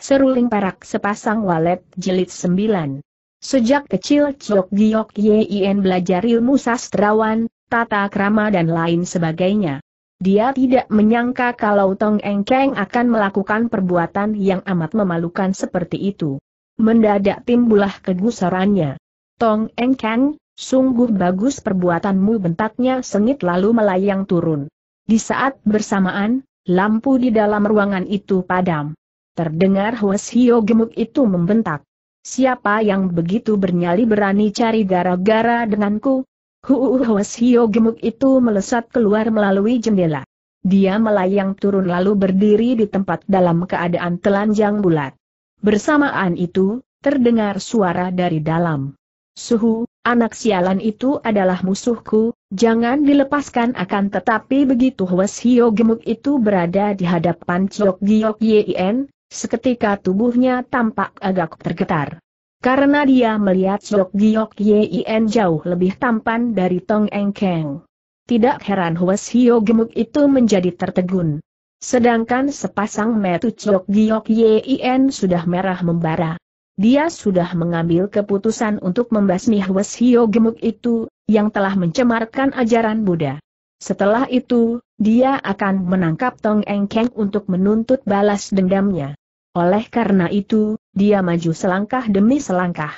Seruling Perak Sepasang Walet Jilid sembilan. Sejak kecil Chok Giok Yin belajar ilmu sastrawan, tata krama dan lain sebagainya. Dia tidak menyangka kalau Tong Eng Engkeng akan melakukan perbuatan yang amat memalukan seperti itu. Mendadak timbullah kegusarannya. Tong Eng Engkeng, sungguh bagus perbuatanmu bentaknya sengit lalu melayang turun. Di saat bersamaan, lampu di dalam ruangan itu padam. Terdengar Huas Hio gemuk itu membentak. Siapa yang begitu bernyali berani cari gara-gara denganku? Huuh Huas Hio gemuk itu melesat keluar melalui jendela. Dia melayang turun lalu berdiri di tempat dalam keadaan telanjang bulat. Bersamaan itu, terdengar suara dari dalam. Suhu, anak sialan itu adalah musuhku, jangan dilepaskan akan tetapi begitu Hwes Hio gemuk itu berada di hadapan Chok Giok Yien, Seketika tubuhnya tampak agak tergetar. Karena dia melihat Sok Giok Yin jauh lebih tampan dari Tong Eng Keng. Tidak heran Huas Hio gemuk itu menjadi tertegun. Sedangkan sepasang metu Sok Giok Yin sudah merah membara. Dia sudah mengambil keputusan untuk membasmi Huas Hio gemuk itu, yang telah mencemarkan ajaran Buddha. Setelah itu, dia akan menangkap Tong Eng Keng untuk menuntut balas dendamnya. Oleh karena itu, dia maju selangkah demi selangkah.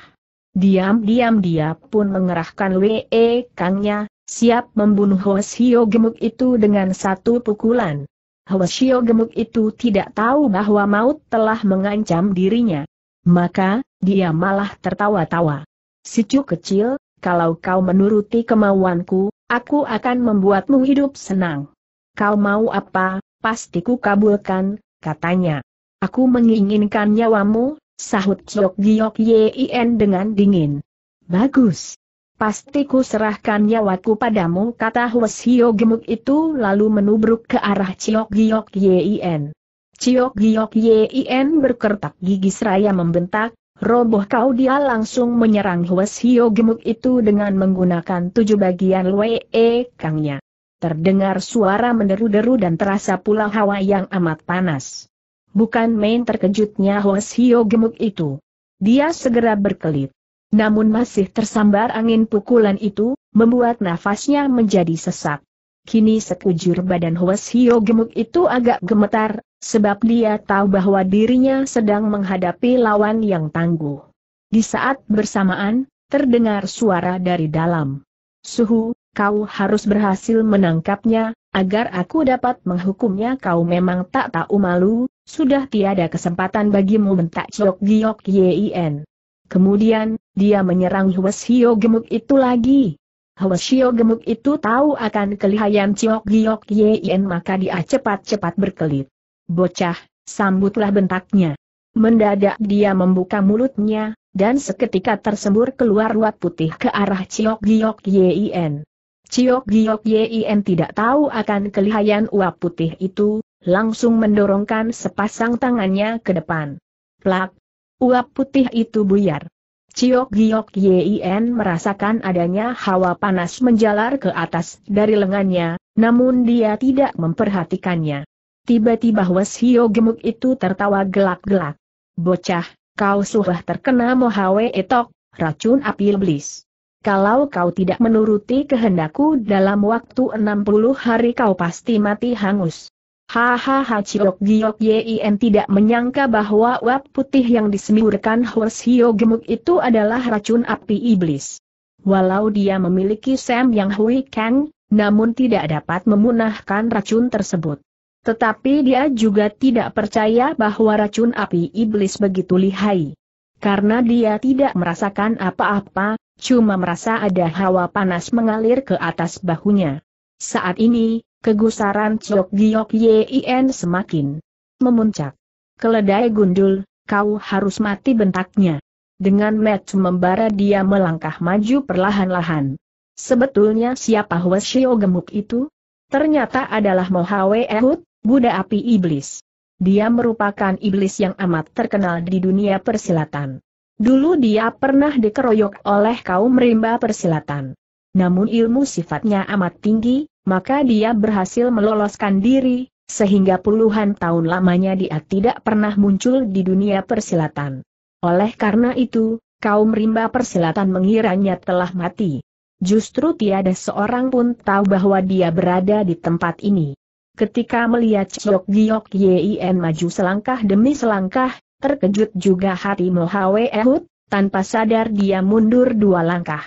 Diam-diam dia pun mengerahkan WE Kangnya, siap membunuh Hoshio gemuk itu dengan satu pukulan. Hoshio gemuk itu tidak tahu bahwa maut telah mengancam dirinya. Maka, dia malah tertawa-tawa. Sicu kecil, kalau kau menuruti kemauanku, aku akan membuatmu hidup senang. Kau mau apa, pasti ku kabulkan, katanya. Aku menginginkan nyawamu, sahut Chok Giok Yin dengan dingin. Bagus. Pasti ku serahkan nyawaku padamu kata Hwes Hyo gemuk itu lalu menubruk ke arah Chok Giok Yin. Chok Giok Yin berkertak gigi seraya membentak, roboh kau dia langsung menyerang Hwes Hio gemuk itu dengan menggunakan tujuh bagian Wee e Kangnya. Terdengar suara meneru deru dan terasa pula hawa yang amat panas. Bukan main terkejutnya Hosio gemuk itu. Dia segera berkelit. Namun masih tersambar angin pukulan itu, membuat nafasnya menjadi sesak. Kini sekujur badan Hosio gemuk itu agak gemetar, sebab dia tahu bahwa dirinya sedang menghadapi lawan yang tangguh. Di saat bersamaan, terdengar suara dari dalam. Suhu, kau harus berhasil menangkapnya, agar aku dapat menghukumnya kau memang tak tahu malu, sudah tiada kesempatan bagimu bentak Chok Giok Yien. Kemudian, dia menyerang Hwes Hio gemuk itu lagi. Hwes Hio gemuk itu tahu akan kelihayan Chok Giok Yien maka dia cepat-cepat berkelit. Bocah, sambutlah bentaknya. Mendadak dia membuka mulutnya, dan seketika tersembur keluar ruat putih ke arah Ciok Giok Yien. Ciok Giok Yien tidak tahu akan kelihayan uap putih itu, langsung mendorongkan sepasang tangannya ke depan. Plak! Uap putih itu buyar. Ciok Giok Yin merasakan adanya hawa panas menjalar ke atas dari lengannya, namun dia tidak memperhatikannya. Tiba-tiba Wes Hio gemuk itu tertawa gelap-gelap. Bocah, kau sudah terkena Mohawe Etok, racun api iblis. Kalau kau tidak menuruti kehendakku dalam waktu 60 hari kau pasti mati hangus. Hahaha Ciok Giok Yin tidak menyangka bahwa uap putih yang disemburkan Horsio gemuk itu adalah racun api iblis. Walau dia memiliki Sam yang Hui Kang, namun tidak dapat memunahkan racun tersebut. Tetapi dia juga tidak percaya bahwa racun api iblis begitu lihai. Karena dia tidak merasakan apa-apa, cuma merasa ada hawa panas mengalir ke atas bahunya. Saat ini, kegusaran Chok Giok Yin semakin memuncak. Keledai gundul, kau harus mati bentaknya. Dengan match membara dia melangkah maju perlahan-lahan. Sebetulnya siapa Hwasyo gemuk itu? Ternyata adalah Mohawe Ehud, Buddha api iblis. Dia merupakan iblis yang amat terkenal di dunia persilatan. Dulu dia pernah dikeroyok oleh kaum rimba persilatan namun ilmu sifatnya amat tinggi, maka dia berhasil meloloskan diri, sehingga puluhan tahun lamanya dia tidak pernah muncul di dunia persilatan. Oleh karena itu, kaum rimba persilatan mengiranya telah mati. Justru tiada seorang pun tahu bahwa dia berada di tempat ini. Ketika melihat Chok Giok Yin maju selangkah demi selangkah, terkejut juga hati Mohawe Ehud, tanpa sadar dia mundur dua langkah.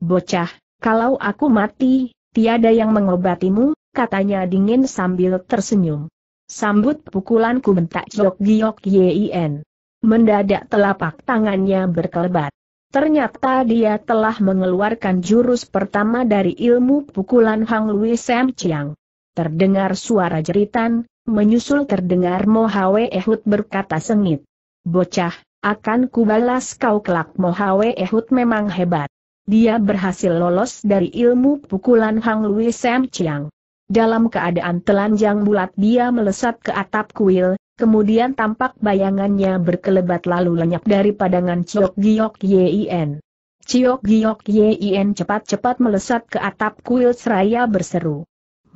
Bocah, kalau aku mati, tiada yang mengobatimu, katanya dingin sambil tersenyum. Sambut pukulanku bentak Jok Giok Yin. Mendadak telapak tangannya berkelebat. Ternyata dia telah mengeluarkan jurus pertama dari ilmu pukulan Hang Lui Sam Chiang. Terdengar suara jeritan, menyusul terdengar Mohawe Ehud berkata sengit. Bocah, akan kubalas kau kelak Mohawe Ehud memang hebat dia berhasil lolos dari ilmu pukulan Hang Lui Sam Chiang. Dalam keadaan telanjang bulat dia melesat ke atap kuil, kemudian tampak bayangannya berkelebat lalu lenyap dari padangan Chiok Giok Yin. Ciok Giok Yin cepat-cepat melesat ke atap kuil seraya berseru.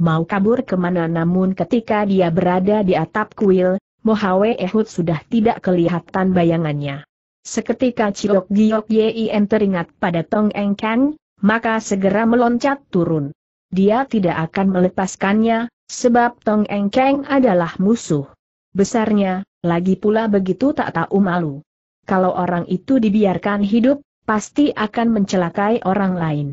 Mau kabur kemana namun ketika dia berada di atap kuil, Mohawe Ehud sudah tidak kelihatan bayangannya. Seketika Ciok Giok Yin teringat pada Tong Eng Kang, maka segera meloncat turun. Dia tidak akan melepaskannya, sebab Tong Eng Kang adalah musuh. Besarnya, lagi pula begitu tak tahu malu. Kalau orang itu dibiarkan hidup, pasti akan mencelakai orang lain.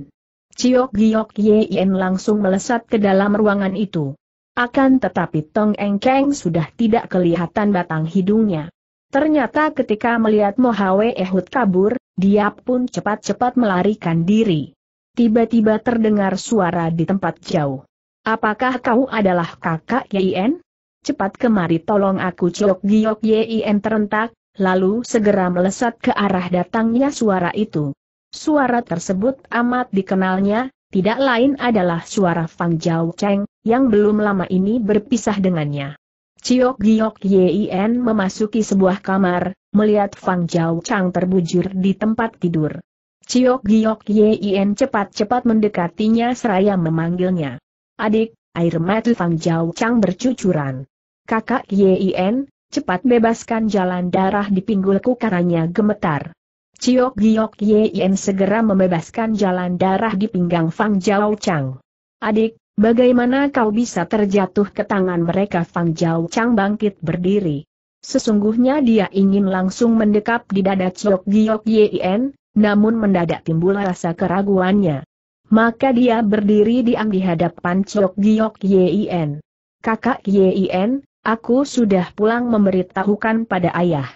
Ciok Giok Yin langsung melesat ke dalam ruangan itu. Akan tetapi Tong Eng Kang sudah tidak kelihatan batang hidungnya. Ternyata ketika melihat Mohawe Ehud kabur, dia pun cepat-cepat melarikan diri. Tiba-tiba terdengar suara di tempat jauh. Apakah kau adalah kakak Yien? Cepat kemari tolong aku Cok Giok Yien terentak, lalu segera melesat ke arah datangnya suara itu. Suara tersebut amat dikenalnya, tidak lain adalah suara Fang Jiao Cheng, yang belum lama ini berpisah dengannya. Ciok Giok Yin memasuki sebuah kamar, melihat Fang Jiao Chang terbujur di tempat tidur. Ciok Giok Yin cepat-cepat mendekatinya seraya memanggilnya. Adik, air mata Fang Jiao Chang bercucuran. Kakak Yin, cepat bebaskan jalan darah di pinggulku karanya gemetar. Ciok Giok Yin segera membebaskan jalan darah di pinggang Fang Jiao Chang. Adik, Bagaimana kau bisa terjatuh ke tangan mereka Fang Jiao Chang bangkit berdiri. Sesungguhnya dia ingin langsung mendekap di dada Chok Giok Yien, namun mendadak timbul rasa keraguannya. Maka dia berdiri diam di hadapan Chok Giok Yien. Kakak Yien, aku sudah pulang memberitahukan pada ayah.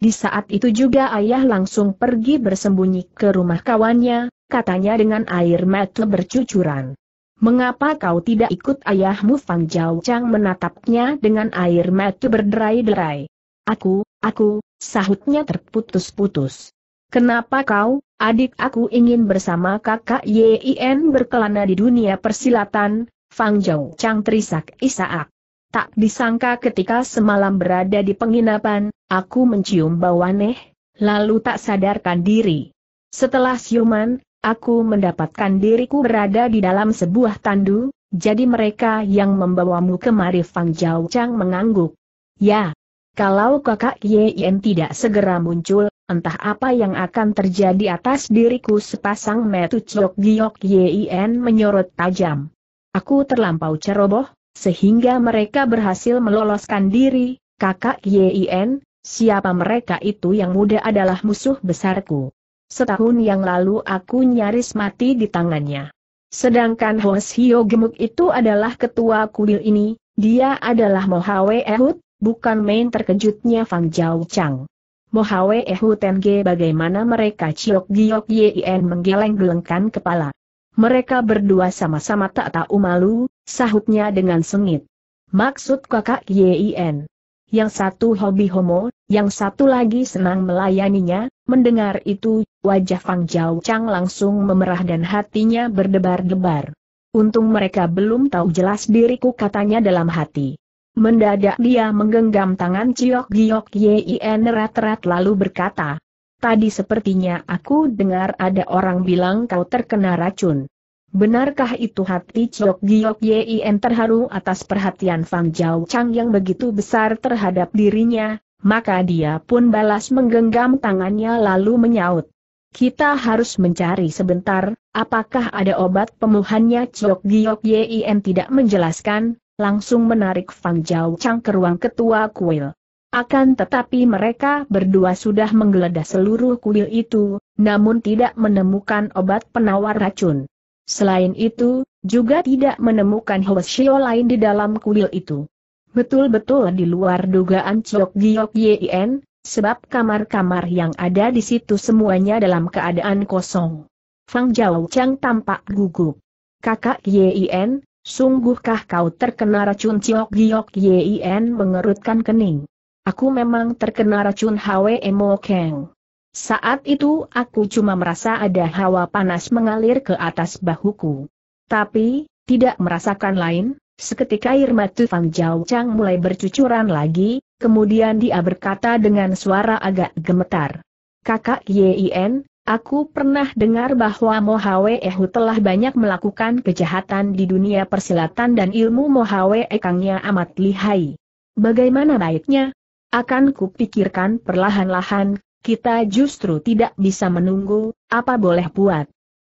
Di saat itu juga ayah langsung pergi bersembunyi ke rumah kawannya, katanya dengan air mata bercucuran. Mengapa kau tidak ikut ayahmu Fang Jiao Chang menatapnya dengan air mata berderai-derai? Aku, aku, sahutnya terputus-putus. Kenapa kau, adik aku ingin bersama kakak Yin berkelana di dunia persilatan, Fang Jiao Chang terisak isaak. Tak disangka ketika semalam berada di penginapan, aku mencium bau aneh, lalu tak sadarkan diri. Setelah siuman, Aku mendapatkan diriku berada di dalam sebuah tandu, jadi mereka yang membawamu kemari Fang Jiao Chang mengangguk. Ya, kalau kakak Yen tidak segera muncul, entah apa yang akan terjadi atas diriku sepasang metu Chok Giok Yen menyorot tajam. Aku terlampau ceroboh, sehingga mereka berhasil meloloskan diri, kakak Yen, siapa mereka itu yang muda adalah musuh besarku. Setahun yang lalu aku nyaris mati di tangannya. Sedangkan Hio Gemuk itu adalah ketua kuil ini, dia adalah Mohawe Ehud, bukan main terkejutnya Fang Jiao Chang. Mohawe Ehud NG bagaimana mereka Ciok Giok Yien menggeleng-gelengkan kepala. Mereka berdua sama-sama tak tahu malu, sahutnya dengan sengit. Maksud kakak Yien? yang satu hobi homo, yang satu lagi senang melayaninya, mendengar itu, wajah Fang Jiao Chang langsung memerah dan hatinya berdebar-debar. Untung mereka belum tahu jelas diriku katanya dalam hati. Mendadak dia menggenggam tangan Ciok Giok Yien erat-erat lalu berkata, Tadi sepertinya aku dengar ada orang bilang kau terkena racun. Benarkah itu hati Chok Giok Yien terharu atas perhatian Fang Jiao Chang yang begitu besar terhadap dirinya, maka dia pun balas menggenggam tangannya lalu menyaut. Kita harus mencari sebentar, apakah ada obat pemuhannya Chok Giok Yien tidak menjelaskan, langsung menarik Fang Jiao Chang ke ruang ketua kuil. Akan tetapi mereka berdua sudah menggeledah seluruh kuil itu, namun tidak menemukan obat penawar racun. Selain itu, juga tidak menemukan Hoshio lain di dalam kuil itu. Betul-betul di luar dugaan Chok Giok Yien, sebab kamar-kamar yang ada di situ semuanya dalam keadaan kosong. Fang Jiao Chang tampak gugup. Kakak Yien, sungguhkah kau terkena racun Chok Giok Yien mengerutkan kening? Aku memang terkena racun Hwe Mo Kang. Saat itu aku cuma merasa ada hawa panas mengalir ke atas bahuku. Tapi, tidak merasakan lain, seketika air mata Fang Jiao Chang mulai bercucuran lagi, kemudian dia berkata dengan suara agak gemetar. Kakak Yin, aku pernah dengar bahwa Mohawe Ehu telah banyak melakukan kejahatan di dunia persilatan dan ilmu Mohawe Ekangnya amat lihai. Bagaimana baiknya? Akan kupikirkan perlahan-lahan, kita justru tidak bisa menunggu, apa boleh buat.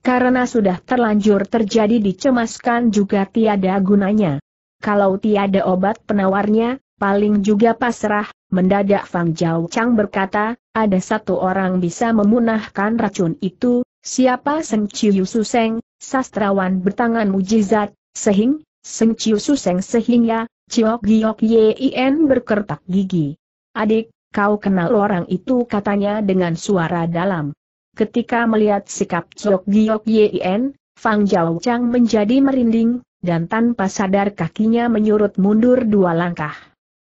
Karena sudah terlanjur terjadi dicemaskan juga tiada gunanya. Kalau tiada obat penawarnya, paling juga pasrah, mendadak Fang Jiao Chang berkata, ada satu orang bisa memunahkan racun itu, siapa Seng Chiu Suseng, sastrawan bertangan mujizat, sehing, Seng Chiu Suseng sehingga, Ciok Giok Yin berkertak gigi. Adik, Kau kenal orang itu katanya dengan suara dalam. Ketika melihat sikap Chok Giok Yin, Fang Jiao Chang menjadi merinding, dan tanpa sadar kakinya menyurut mundur dua langkah.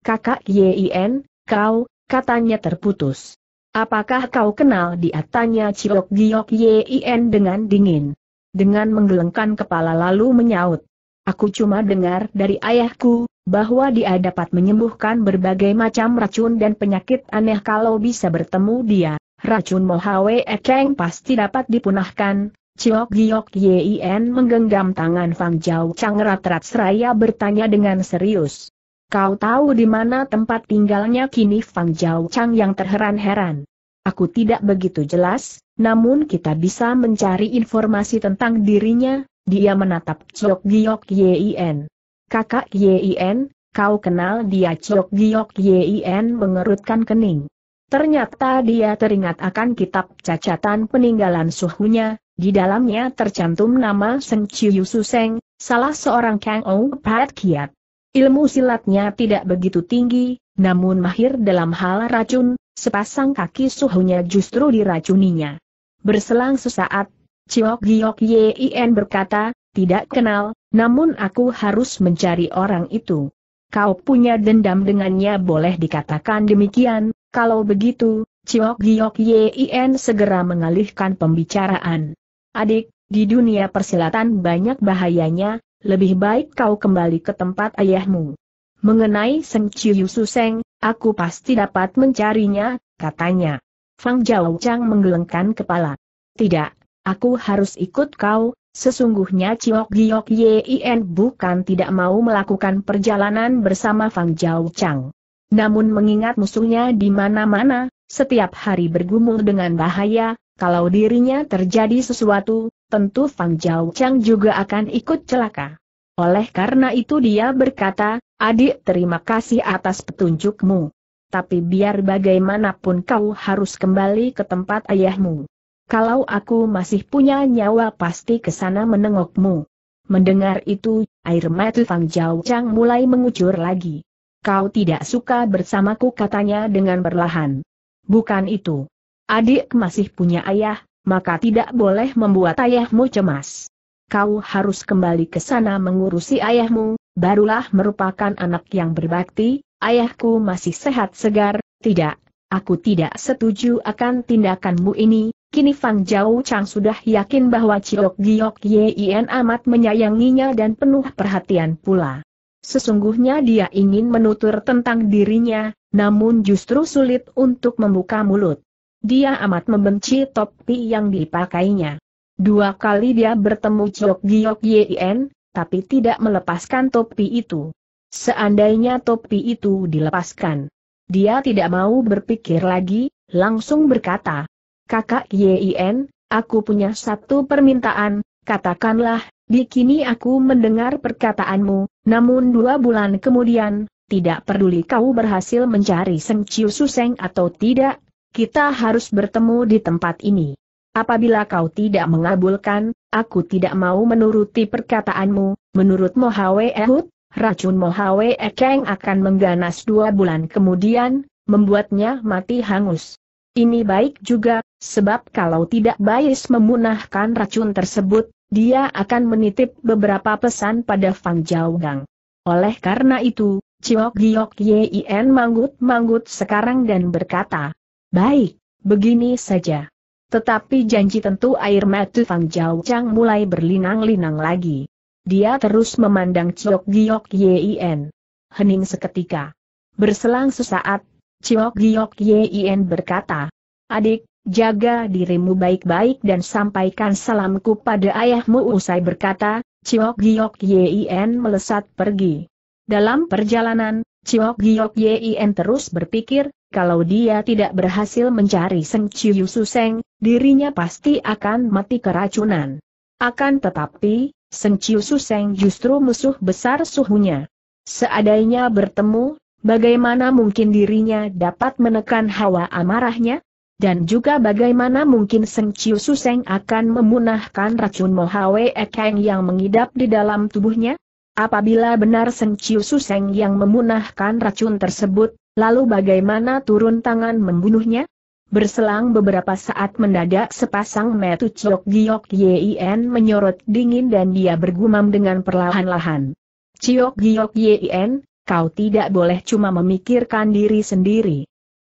Kakak Yin, kau, katanya terputus. Apakah kau kenal dia tanya Chok Giok Yin dengan dingin? Dengan menggelengkan kepala lalu menyaut. Aku cuma dengar dari ayahku, bahwa dia dapat menyembuhkan berbagai macam racun dan penyakit aneh kalau bisa bertemu dia. Racun Mohawe Ekeng pasti dapat dipunahkan. Ciok Giok Yin menggenggam tangan Fang Jiao Chang Ratrat Seraya bertanya dengan serius. Kau tahu di mana tempat tinggalnya kini Fang Jiao Chang yang terheran-heran. Aku tidak begitu jelas, namun kita bisa mencari informasi tentang dirinya, dia menatap Chok Giok Yien. Kakak Yien, kau kenal dia Chok Giok Yien mengerutkan kening. Ternyata dia teringat akan kitab cacatan peninggalan suhunya, di dalamnya tercantum nama Seng Suseng, salah seorang Kang Ong Pat Kiat. Ilmu silatnya tidak begitu tinggi, namun mahir dalam hal racun, sepasang kaki suhunya justru diracuninya. Berselang sesaat, Ciok Giok Yin berkata, tidak kenal, namun aku harus mencari orang itu. Kau punya dendam dengannya boleh dikatakan demikian, kalau begitu, Ciok Giok Yin segera mengalihkan pembicaraan. Adik, di dunia persilatan banyak bahayanya, lebih baik kau kembali ke tempat ayahmu. Mengenai Seng Chiu Suseng, aku pasti dapat mencarinya, katanya. Fang Zhao Chang menggelengkan kepala. Tidak, Aku harus ikut kau, sesungguhnya Ciok Giok Yin bukan tidak mau melakukan perjalanan bersama Fang Jiao Chang. Namun mengingat musuhnya di mana-mana, setiap hari bergumul dengan bahaya, kalau dirinya terjadi sesuatu, tentu Fang Jiao Chang juga akan ikut celaka. Oleh karena itu dia berkata, adik terima kasih atas petunjukmu. Tapi biar bagaimanapun kau harus kembali ke tempat ayahmu kalau aku masih punya nyawa pasti ke sana menengokmu. Mendengar itu, air mata Fang Jiao Chang mulai mengucur lagi. Kau tidak suka bersamaku katanya dengan perlahan. Bukan itu. Adik masih punya ayah, maka tidak boleh membuat ayahmu cemas. Kau harus kembali ke sana mengurusi ayahmu, barulah merupakan anak yang berbakti, ayahku masih sehat segar, tidak Aku tidak setuju akan tindakanmu ini, Kini Fang Jiau Chang sudah yakin bahwa Ciok Giok Yien amat menyayanginya dan penuh perhatian pula. Sesungguhnya dia ingin menutur tentang dirinya, namun justru sulit untuk membuka mulut. Dia amat membenci topi yang dipakainya. Dua kali dia bertemu Ciok Giok Yien, tapi tidak melepaskan topi itu. Seandainya topi itu dilepaskan, dia tidak mau berpikir lagi, langsung berkata, Kakak Yin, aku punya satu permintaan, katakanlah, di kini aku mendengar perkataanmu, namun dua bulan kemudian, tidak peduli kau berhasil mencari Seng Chiu Suseng atau tidak, kita harus bertemu di tempat ini. Apabila kau tidak mengabulkan, aku tidak mau menuruti perkataanmu, menurut Mohawe Ehud, racun Mohawe Ekeng akan mengganas dua bulan kemudian, membuatnya mati hangus. Ini baik juga, sebab kalau tidak Bais memunahkan racun tersebut, dia akan menitip beberapa pesan pada Fang Gang. Oleh karena itu, Ciok Giok Yin manggut-manggut sekarang dan berkata, Baik, begini saja. Tetapi janji tentu air mata Fang Chang mulai berlinang-linang lagi. Dia terus memandang Ciok Giok Yien, Hening seketika. Berselang sesaat, Ciok Giok Yien berkata, Adik, jaga dirimu baik-baik dan sampaikan salamku pada ayahmu usai berkata, Ciok Giok Yien melesat pergi. Dalam perjalanan, Ciok Giok Yien terus berpikir, kalau dia tidak berhasil mencari Seng Chiu Suseng, dirinya pasti akan mati keracunan. Akan tetapi, Seng Chiu Suseng justru musuh besar suhunya. Seadainya bertemu, bagaimana mungkin dirinya dapat menekan hawa amarahnya? Dan juga bagaimana mungkin Seng Chiu Suseng akan memunahkan racun Mohawe Ekeng yang mengidap di dalam tubuhnya? Apabila benar Seng Chiu Suseng yang memunahkan racun tersebut, lalu bagaimana turun tangan membunuhnya? Berselang beberapa saat mendadak sepasang metu Chok Giok Yien menyorot dingin dan dia bergumam dengan perlahan-lahan. Chok Giok Yien, kau tidak boleh cuma memikirkan diri sendiri.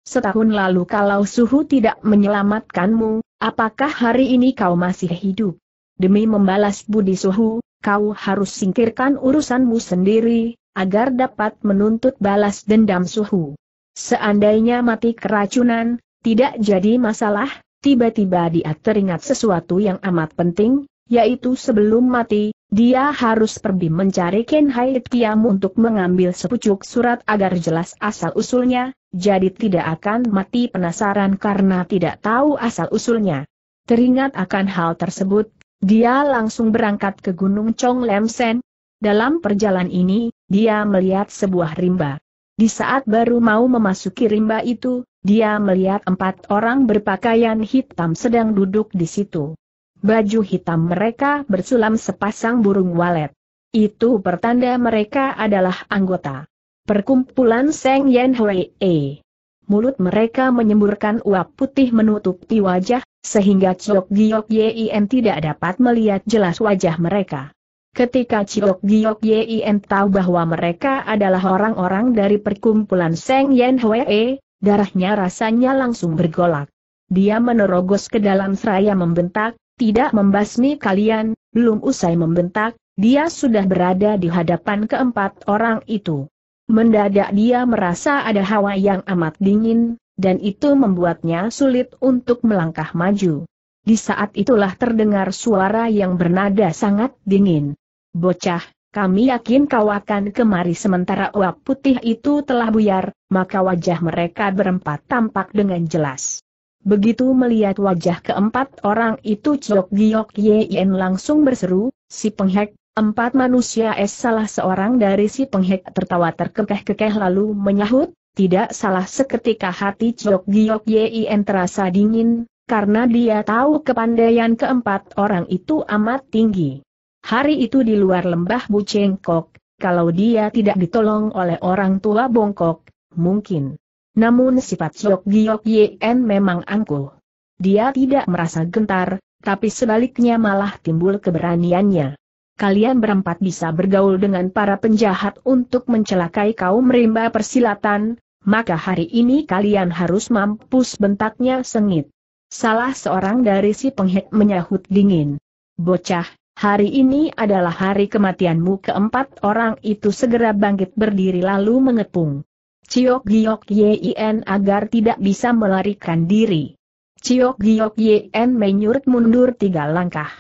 Setahun lalu kalau suhu tidak menyelamatkanmu, apakah hari ini kau masih hidup? Demi membalas budi suhu, kau harus singkirkan urusanmu sendiri, agar dapat menuntut balas dendam suhu. Seandainya mati keracunan, tidak jadi masalah, tiba-tiba dia teringat sesuatu yang amat penting, yaitu sebelum mati, dia harus pergi mencari Ken Hai Tiam untuk mengambil sepucuk surat agar jelas asal-usulnya, jadi tidak akan mati penasaran karena tidak tahu asal-usulnya. Teringat akan hal tersebut, dia langsung berangkat ke Gunung Chong Lemsen. Dalam perjalanan ini, dia melihat sebuah rimba. Di saat baru mau memasuki rimba itu, dia melihat empat orang berpakaian hitam sedang duduk di situ. Baju hitam mereka bersulam sepasang burung walet. Itu pertanda mereka adalah anggota perkumpulan Seng Yen Hui E. Mulut mereka menyemburkan uap putih menutupi wajah, sehingga Chok Giok Yin tidak dapat melihat jelas wajah mereka. Ketika Ciok Giok Yin tahu bahwa mereka adalah orang-orang dari perkumpulan Seng Yen Hwee, darahnya rasanya langsung bergolak. Dia menerogos ke dalam seraya membentak, tidak membasmi kalian, belum usai membentak, dia sudah berada di hadapan keempat orang itu. Mendadak dia merasa ada hawa yang amat dingin, dan itu membuatnya sulit untuk melangkah maju. Di saat itulah terdengar suara yang bernada sangat dingin. Bocah, kami yakin kau akan kemari sementara uap putih itu telah buyar, maka wajah mereka berempat tampak dengan jelas. Begitu melihat wajah keempat orang itu Chok Ye Yen langsung berseru, si penghek, empat manusia es salah seorang dari si penghek tertawa terkekeh-kekeh lalu menyahut, tidak salah seketika hati Chok Ye Yen terasa dingin, karena dia tahu kepandaian keempat orang itu amat tinggi. Hari itu di luar lembah Bucengkok, kalau dia tidak ditolong oleh orang tua bongkok, mungkin. Namun sifat Sok Giok Yen memang angkuh. Dia tidak merasa gentar, tapi sebaliknya malah timbul keberaniannya. Kalian berempat bisa bergaul dengan para penjahat untuk mencelakai kaum rimba persilatan, maka hari ini kalian harus mampus bentaknya sengit. Salah seorang dari si penghek menyahut dingin. Bocah, Hari ini adalah hari kematianmu keempat orang itu segera bangkit berdiri lalu mengepung. Ciok Giok Yin agar tidak bisa melarikan diri. Ciok Giok Yen menyurut mundur tiga langkah.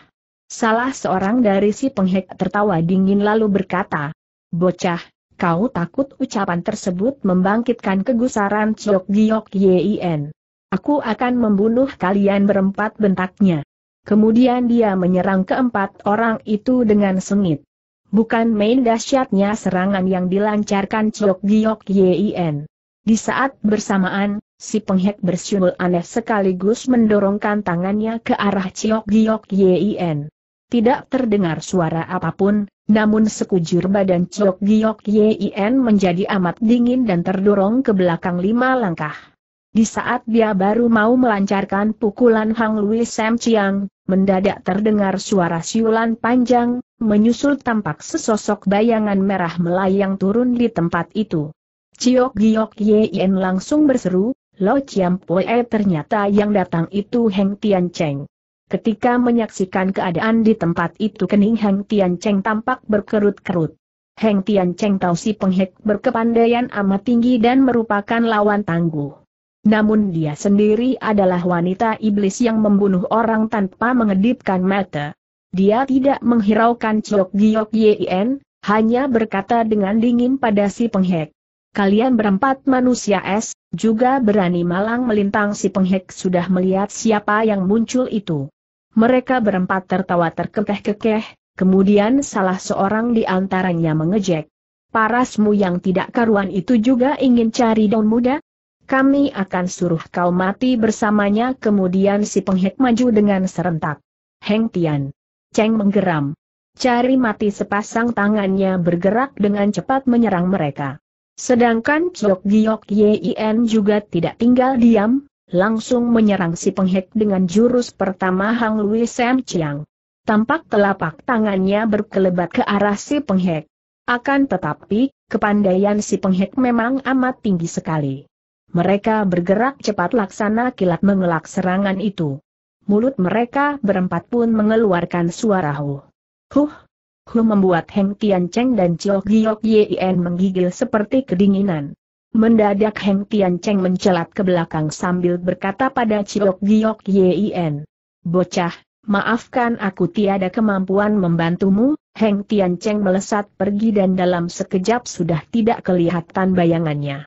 Salah seorang dari si penghek tertawa dingin lalu berkata, Bocah, kau takut ucapan tersebut membangkitkan kegusaran Ciok Giok Yin. Aku akan membunuh kalian berempat bentaknya. Kemudian dia menyerang keempat orang itu dengan sengit. Bukan main dahsyatnya serangan yang dilancarkan Ciok Giok Yien. Di saat bersamaan, si penghek bersyumbul aneh sekaligus mendorongkan tangannya ke arah Ciok Giok Yien. Tidak terdengar suara apapun, namun sekujur badan Ciok Giok Yien menjadi amat dingin dan terdorong ke belakang lima langkah. Di saat dia baru mau melancarkan pukulan Hang Lui Sam Chiang, mendadak terdengar suara siulan panjang, menyusul tampak sesosok bayangan merah melayang turun di tempat itu. Ciok Giok Yen langsung berseru, Lo Chiang Poe ternyata yang datang itu Heng Tian Cheng. Ketika menyaksikan keadaan di tempat itu kening Heng Tian Cheng tampak berkerut-kerut. Heng Tian Cheng tahu si penghek berkepandaian amat tinggi dan merupakan lawan tangguh. Namun dia sendiri adalah wanita iblis yang membunuh orang tanpa mengedipkan mata. Dia tidak menghiraukan Chok Giok Yen, hanya berkata dengan dingin pada si penghek. Kalian berempat manusia es, juga berani malang melintang si penghek sudah melihat siapa yang muncul itu. Mereka berempat tertawa terkekeh-kekeh, kemudian salah seorang di antaranya mengejek. Parasmu yang tidak karuan itu juga ingin cari daun muda? Kami akan suruh kau mati bersamanya kemudian si penghek maju dengan serentak. Heng Tian. Cheng menggeram. Cari mati sepasang tangannya bergerak dengan cepat menyerang mereka. Sedangkan Chok Giok Yin juga tidak tinggal diam, langsung menyerang si penghek dengan jurus pertama Hang Lui Sam Chiang. Tampak telapak tangannya berkelebat ke arah si penghek. Akan tetapi, kepandaian si penghek memang amat tinggi sekali. Mereka bergerak cepat laksana kilat mengelak serangan itu. Mulut mereka berempat pun mengeluarkan suara hu. Huh! Hu membuat Heng Tian Cheng dan Chiok Giok Yien menggigil seperti kedinginan. Mendadak Heng Tian Cheng mencelat ke belakang sambil berkata pada Chiok Giok Yien. Bocah, maafkan aku tiada kemampuan membantumu, Heng Tian Cheng melesat pergi dan dalam sekejap sudah tidak kelihatan bayangannya.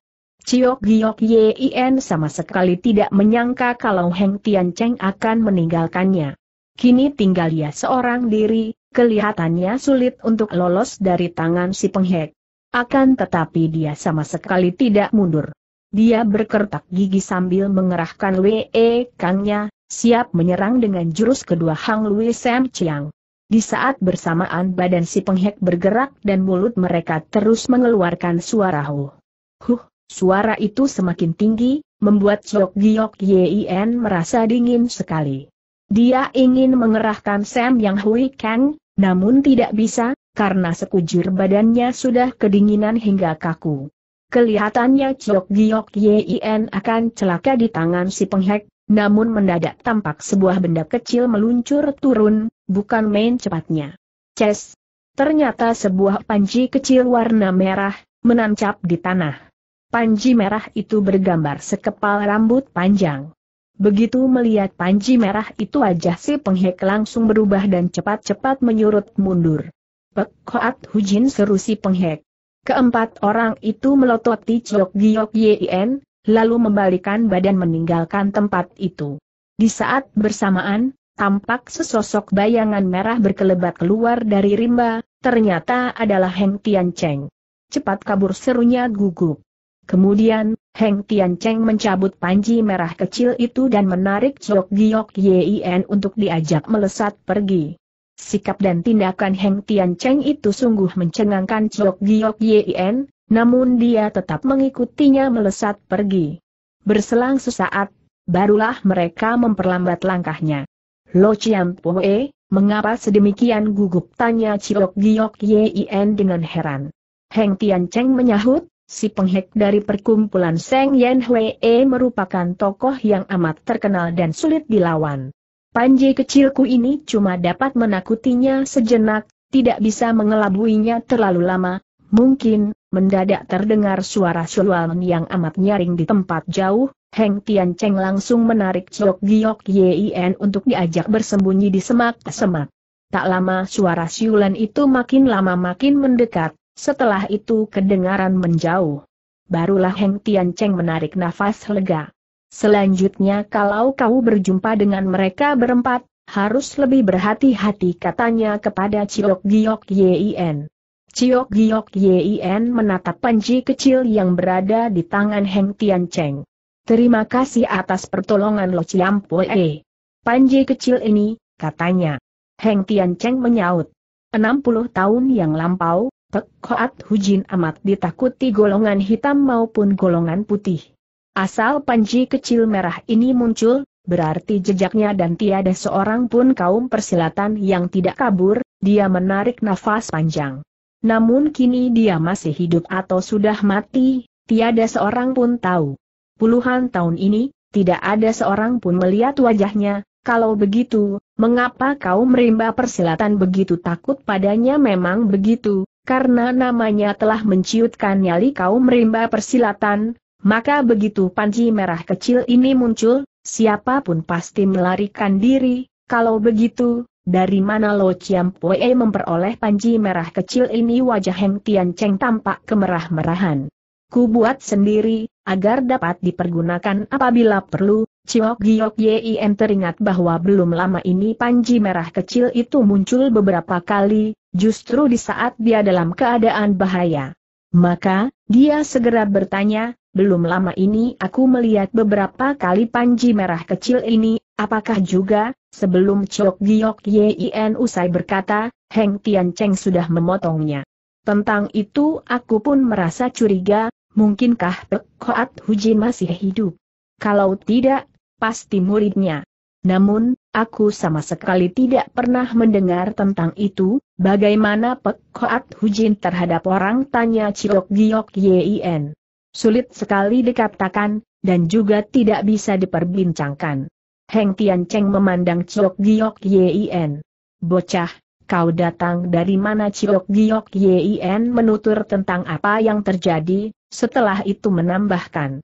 Chiok Giok Yin sama sekali tidak menyangka kalau Heng Cheng akan meninggalkannya. Kini tinggal ia seorang diri, kelihatannya sulit untuk lolos dari tangan si penghek. Akan tetapi dia sama sekali tidak mundur. Dia berkertak gigi sambil mengerahkan Wee Kangnya, siap menyerang dengan jurus kedua Hang Lui Sam Chiang. Di saat bersamaan badan si penghek bergerak dan mulut mereka terus mengeluarkan suara huh. Huh, Suara itu semakin tinggi, membuat Chok Giok Yien merasa dingin sekali. Dia ingin mengerahkan Sam Yang Hui Kang, namun tidak bisa, karena sekujur badannya sudah kedinginan hingga kaku. Kelihatannya Chok Giok Yien akan celaka di tangan si penghek, namun mendadak tampak sebuah benda kecil meluncur turun, bukan main cepatnya. Ces! Ternyata sebuah panci kecil warna merah, menancap di tanah. Panji merah itu bergambar sekepal rambut panjang. Begitu melihat panji merah itu wajah si penghek langsung berubah dan cepat-cepat menyurut mundur. Pekoat Hujin seru si penghek. Keempat orang itu melototi Chok Giok Yin, lalu membalikan badan meninggalkan tempat itu. Di saat bersamaan, tampak sesosok bayangan merah berkelebat keluar dari rimba, ternyata adalah Heng Tian Cheng. Cepat kabur serunya gugup. Kemudian, Heng Tian Cheng mencabut panji merah kecil itu dan menarik Chok Giok Yin untuk diajak melesat pergi. Sikap dan tindakan Heng Tian Cheng itu sungguh mencengangkan Chok Giok Yin, namun dia tetap mengikutinya melesat pergi. Berselang sesaat, barulah mereka memperlambat langkahnya. Lo Chiam Poe, mengapa sedemikian gugup tanya Chok Giok Yin dengan heran. Heng Tian Cheng menyahut, Si penghek dari perkumpulan Seng Yen Hwee merupakan tokoh yang amat terkenal dan sulit dilawan. Panji kecilku ini cuma dapat menakutinya sejenak, tidak bisa mengelabuinya terlalu lama, mungkin, mendadak terdengar suara Shuluan yang amat nyaring di tempat jauh, Heng Tian Cheng langsung menarik Chok Giok Yin untuk diajak bersembunyi di semak-semak. Tak lama suara siulan itu makin lama makin mendekat, setelah itu kedengaran menjauh. Barulah Heng Tian Cheng menarik nafas lega. Selanjutnya kalau kau berjumpa dengan mereka berempat, harus lebih berhati-hati katanya kepada Ciok Giok Yin. Ciok Giok Yin menatap panji kecil yang berada di tangan Heng Tian Cheng. Terima kasih atas pertolongan Lo E. Panji kecil ini, katanya. Heng Tian Cheng menyaut. 60 tahun yang lampau, Pekhoat Hujin amat ditakuti golongan hitam maupun golongan putih. Asal panji kecil merah ini muncul, berarti jejaknya dan tiada seorang pun kaum persilatan yang tidak kabur, dia menarik nafas panjang. Namun kini dia masih hidup atau sudah mati, tiada seorang pun tahu. Puluhan tahun ini, tidak ada seorang pun melihat wajahnya, kalau begitu, mengapa kaum rimba persilatan begitu takut padanya memang begitu, karena namanya telah menciutkan nyali kaum rimba persilatan, maka begitu panci merah kecil ini muncul, siapapun pasti melarikan diri, kalau begitu, dari mana Lo Chiam Pue memperoleh panci merah kecil ini wajah Heng Tian Cheng tampak kemerah-merahan. Ku buat sendiri, agar dapat dipergunakan apabila perlu, Ciok Giok Yim teringat bahwa belum lama ini panji merah kecil itu muncul beberapa kali, justru di saat dia dalam keadaan bahaya. Maka, dia segera bertanya, belum lama ini aku melihat beberapa kali panji merah kecil ini, apakah juga, sebelum Chok Giok Yin usai berkata, Heng Tian Cheng sudah memotongnya. Tentang itu aku pun merasa curiga, mungkinkah Pek Koat Huji masih hidup? Kalau tidak, pasti muridnya. Namun, aku sama sekali tidak pernah mendengar tentang itu, bagaimana pekoat Hujin terhadap orang tanya Ciok Giok Yin. Sulit sekali dikatakan, dan juga tidak bisa diperbincangkan. Heng Tian Cheng memandang Ciok Giok Yin. Bocah, kau datang dari mana Ciok Giok Yin menutur tentang apa yang terjadi, setelah itu menambahkan.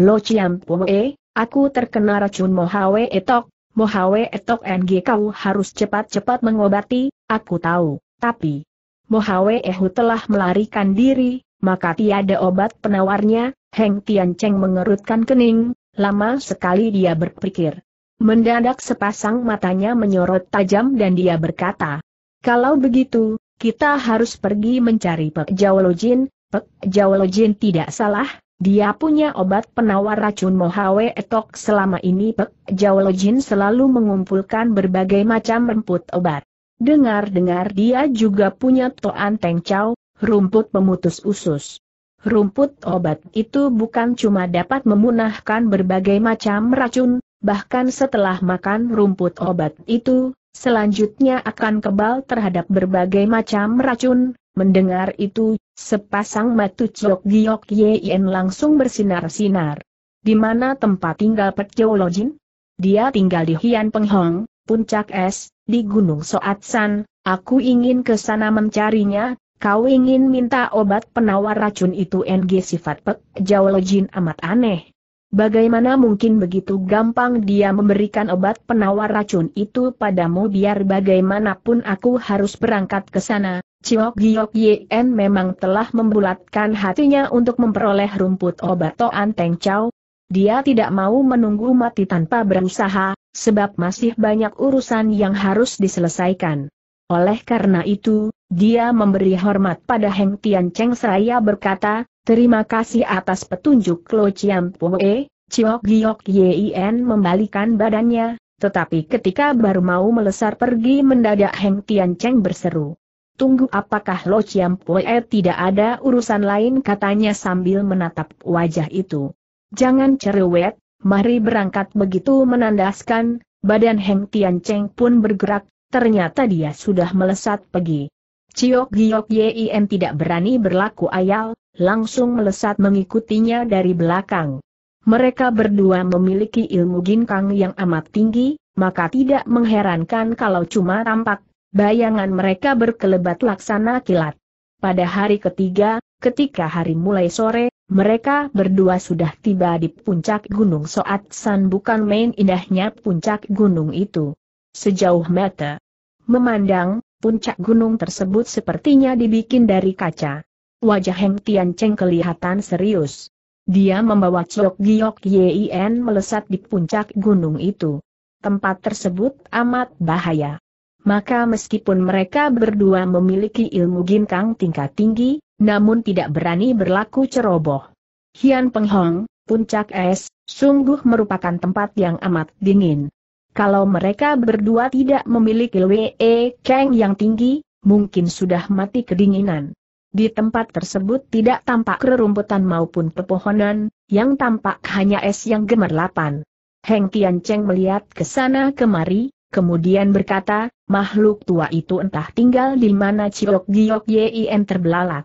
Lo Chiam Pue, aku terkena racun Mohawe Etok, Mohawe etok NG kau harus cepat-cepat mengobati, aku tahu, tapi... Mohawe Ehu telah melarikan diri, maka tiada obat penawarnya, Heng Tian Cheng mengerutkan kening, lama sekali dia berpikir. Mendadak sepasang matanya menyorot tajam dan dia berkata, kalau begitu, kita harus pergi mencari Pek Jaolojin, Pek Lojin tidak salah, dia punya obat penawar racun Mohawe Etok selama ini Pek Jao selalu mengumpulkan berbagai macam rumput obat. Dengar-dengar dia juga punya Toan Teng Chow, rumput pemutus usus. Rumput obat itu bukan cuma dapat memunahkan berbagai macam racun, bahkan setelah makan rumput obat itu, selanjutnya akan kebal terhadap berbagai macam racun, Mendengar itu, sepasang matu Chok Giok Yen langsung bersinar-sinar. Di mana tempat tinggal Pek Lojin? Dia tinggal di Hian Penghong, Puncak Es, di Gunung Soat San, aku ingin ke sana mencarinya, kau ingin minta obat penawar racun itu NG sifat Pek Lojin amat aneh. Bagaimana mungkin begitu gampang dia memberikan obat penawar racun itu padamu biar bagaimanapun aku harus berangkat ke sana. Ciok Giok Yen memang telah membulatkan hatinya untuk memperoleh rumput obat Toan Teng Chow. Dia tidak mau menunggu mati tanpa berusaha, sebab masih banyak urusan yang harus diselesaikan. Oleh karena itu, dia memberi hormat pada Heng Tian Cheng seraya berkata, Terima kasih atas petunjuk Lo Chiam E, Chiok Giok Yien membalikan badannya, tetapi ketika baru mau melesar pergi mendadak Heng Tian Cheng berseru. Tunggu apakah Lo Chiam E tidak ada urusan lain katanya sambil menatap wajah itu. Jangan cerewet, mari berangkat begitu menandaskan, badan Heng Tian Cheng pun bergerak, ternyata dia sudah melesat pergi. Ciok Giok Yim tidak berani berlaku ayal, langsung melesat mengikutinya dari belakang. Mereka berdua memiliki ilmu ginkang yang amat tinggi, maka tidak mengherankan kalau cuma tampak, bayangan mereka berkelebat laksana kilat. Pada hari ketiga, ketika hari mulai sore, mereka berdua sudah tiba di puncak Gunung Soat San bukan main indahnya puncak gunung itu. Sejauh mata memandang, Puncak gunung tersebut sepertinya dibikin dari kaca. Wajah Heng Tian Cheng kelihatan serius. Dia membawa Chok Giok Yin melesat di puncak gunung itu. Tempat tersebut amat bahaya. Maka meskipun mereka berdua memiliki ilmu ginkang tingkat tinggi, namun tidak berani berlaku ceroboh. Hian Penghong, puncak es, sungguh merupakan tempat yang amat dingin. Kalau mereka berdua tidak memiliki Wee Cheng yang tinggi, mungkin sudah mati kedinginan. Di tempat tersebut tidak tampak kerumputan maupun pepohonan, yang tampak hanya es yang gemerlapan. Heng Tian Cheng melihat ke sana kemari, kemudian berkata, makhluk tua itu entah tinggal di mana Ciok Giok Yin terbelalak.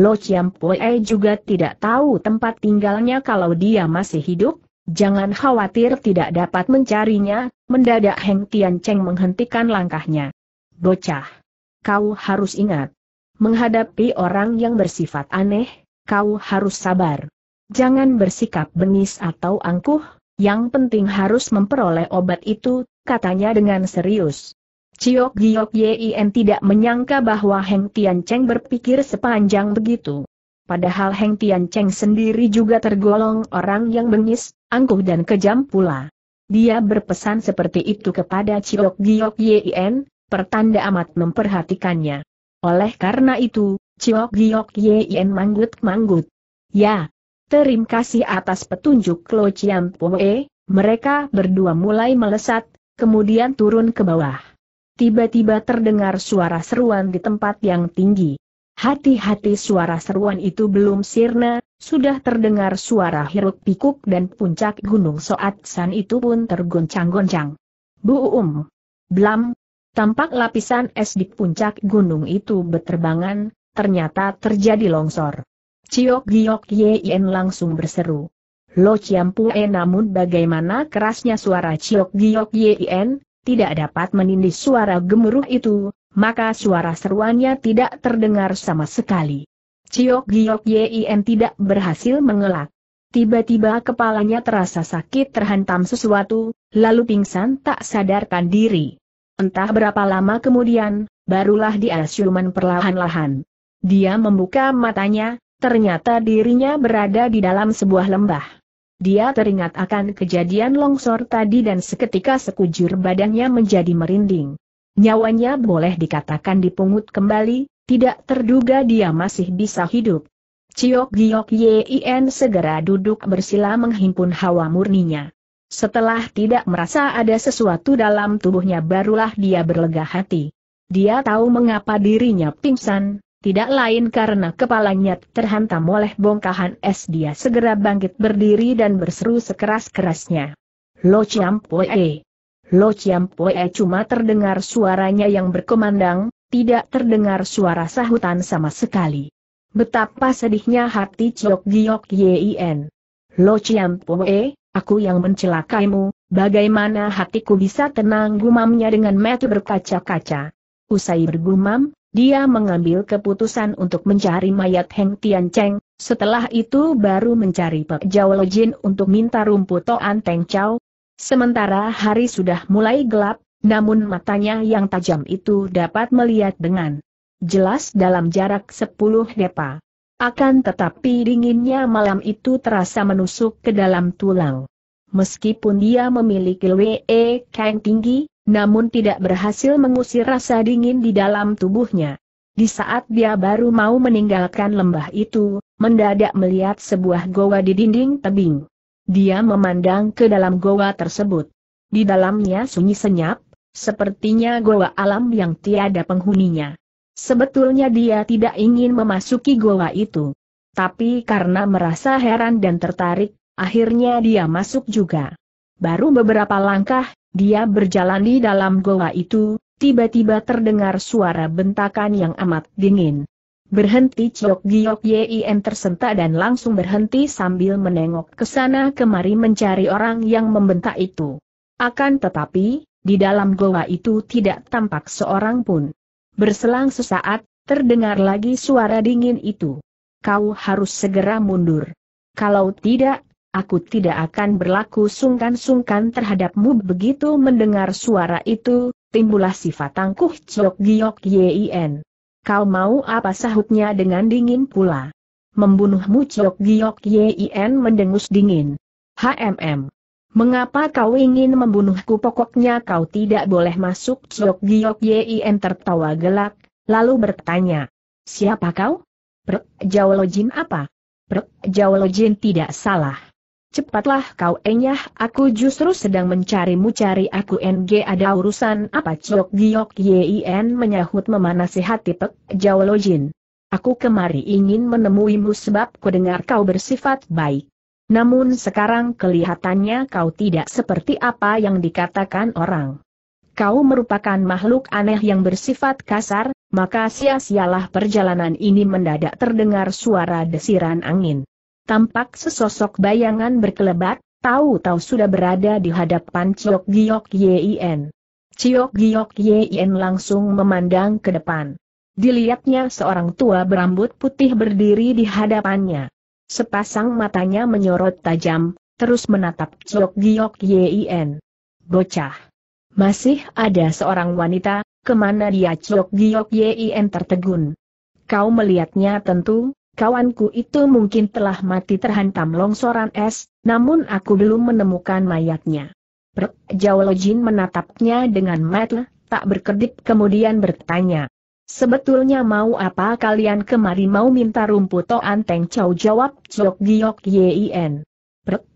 Lo Chiam Pue juga tidak tahu tempat tinggalnya kalau dia masih hidup, Jangan khawatir tidak dapat mencarinya, mendadak Heng Tian Cheng menghentikan langkahnya. Bocah. Kau harus ingat. Menghadapi orang yang bersifat aneh, kau harus sabar. Jangan bersikap bengis atau angkuh, yang penting harus memperoleh obat itu, katanya dengan serius. Ciok Giok Yin tidak menyangka bahwa Heng Tian Cheng berpikir sepanjang begitu. Padahal Heng Tian Cheng sendiri juga tergolong orang yang bengis, angkuh dan kejam pula. Dia berpesan seperti itu kepada Ciok Giok Yin, pertanda amat memperhatikannya. Oleh karena itu, Ciok Giok Yin manggut-manggut. Ya, terima kasih atas petunjuk Lo Chiam Poe, mereka berdua mulai melesat, kemudian turun ke bawah. Tiba-tiba terdengar suara seruan di tempat yang tinggi. Hati-hati suara seruan itu belum sirna, sudah terdengar suara hiruk pikuk dan puncak gunung soat san itu pun tergoncang-goncang. Buum! Blam! Tampak lapisan es di puncak gunung itu berterbangan, ternyata terjadi longsor. Ciok Giok Yen langsung berseru. Lo Ciampue namun bagaimana kerasnya suara Ciok Giok Yen, tidak dapat menindih suara gemuruh itu, maka suara seruannya tidak terdengar sama sekali. Ciok Giok Yin tidak berhasil mengelak. Tiba-tiba kepalanya terasa sakit terhantam sesuatu, lalu pingsan tak sadarkan diri. Entah berapa lama kemudian, barulah dia siuman perlahan-lahan. Dia membuka matanya, ternyata dirinya berada di dalam sebuah lembah. Dia teringat akan kejadian longsor tadi dan seketika sekujur badannya menjadi merinding. Nyawanya boleh dikatakan dipungut kembali, tidak terduga dia masih bisa hidup. Ciok Giok Yin segera duduk bersila menghimpun hawa murninya. Setelah tidak merasa ada sesuatu dalam tubuhnya barulah dia berlega hati. Dia tahu mengapa dirinya pingsan, tidak lain karena kepalanya terhantam oleh bongkahan es dia segera bangkit berdiri dan berseru sekeras-kerasnya. Lo Chiam e! Lo Chiam Poe cuma terdengar suaranya yang berkemandang, tidak terdengar suara sahutan sama sekali. Betapa sedihnya hati Ciok Giok Yin. Lo Chiam Poe, aku yang mencelakaimu, bagaimana hatiku bisa tenang gumamnya dengan mata berkaca-kaca. Usai bergumam, dia mengambil keputusan untuk mencari mayat Heng Tian Cheng, setelah itu baru mencari Pek Jawa Jin untuk minta rumput Toan Teng Sementara hari sudah mulai gelap, namun matanya yang tajam itu dapat melihat dengan jelas dalam jarak sepuluh depa. Akan tetapi dinginnya malam itu terasa menusuk ke dalam tulang. Meskipun dia memiliki WE kain tinggi, namun tidak berhasil mengusir rasa dingin di dalam tubuhnya. Di saat dia baru mau meninggalkan lembah itu, mendadak melihat sebuah goa di dinding tebing. Dia memandang ke dalam goa tersebut. Di dalamnya sunyi senyap, sepertinya goa alam yang tiada penghuninya. Sebetulnya dia tidak ingin memasuki goa itu. Tapi karena merasa heran dan tertarik, akhirnya dia masuk juga. Baru beberapa langkah, dia berjalan di dalam goa itu, tiba-tiba terdengar suara bentakan yang amat dingin. Berhenti Ciok Giok Yin tersentak dan langsung berhenti sambil menengok ke sana kemari mencari orang yang membentak itu. Akan tetapi, di dalam goa itu tidak tampak seorang pun. Berselang sesaat, terdengar lagi suara dingin itu. Kau harus segera mundur. Kalau tidak, aku tidak akan berlaku sungkan-sungkan terhadapmu begitu mendengar suara itu, timbulah sifat tangkuh Ciok Giok Yin. Kau mau apa sahutnya dengan dingin pula. Membunuhmu Ciok Giok Yin mendengus dingin. HMM. Mengapa kau ingin membunuhku pokoknya kau tidak boleh masuk Ciok Giok Yin tertawa gelak, lalu bertanya. Siapa kau? Prek Lojin apa? Prek Lojin tidak salah cepatlah kau enyah, aku justru sedang mencarimu cari aku NG ada urusan apa Cok Giok Yin menyahut memanasi hati Pek Jao Aku kemari ingin menemuimu sebab ku dengar kau bersifat baik. Namun sekarang kelihatannya kau tidak seperti apa yang dikatakan orang. Kau merupakan makhluk aneh yang bersifat kasar, maka sia-sialah perjalanan ini mendadak terdengar suara desiran angin tampak sesosok bayangan berkelebat, tahu-tahu sudah berada di hadapan Ciok Giok Yin. Ciok Giok Yin langsung memandang ke depan. Dilihatnya seorang tua berambut putih berdiri di hadapannya. Sepasang matanya menyorot tajam, terus menatap Ciok Giok Yin. Bocah. Masih ada seorang wanita, kemana dia Ciok Giok Yin tertegun. Kau melihatnya tentu, Kawanku itu mungkin telah mati terhantam longsoran es, namun aku belum menemukan mayatnya. Jaolojin menatapnya dengan mata, tak berkedip kemudian bertanya. Sebetulnya mau apa kalian kemari mau minta rumput Toan Teng Chow jawab Jok Giok Yin.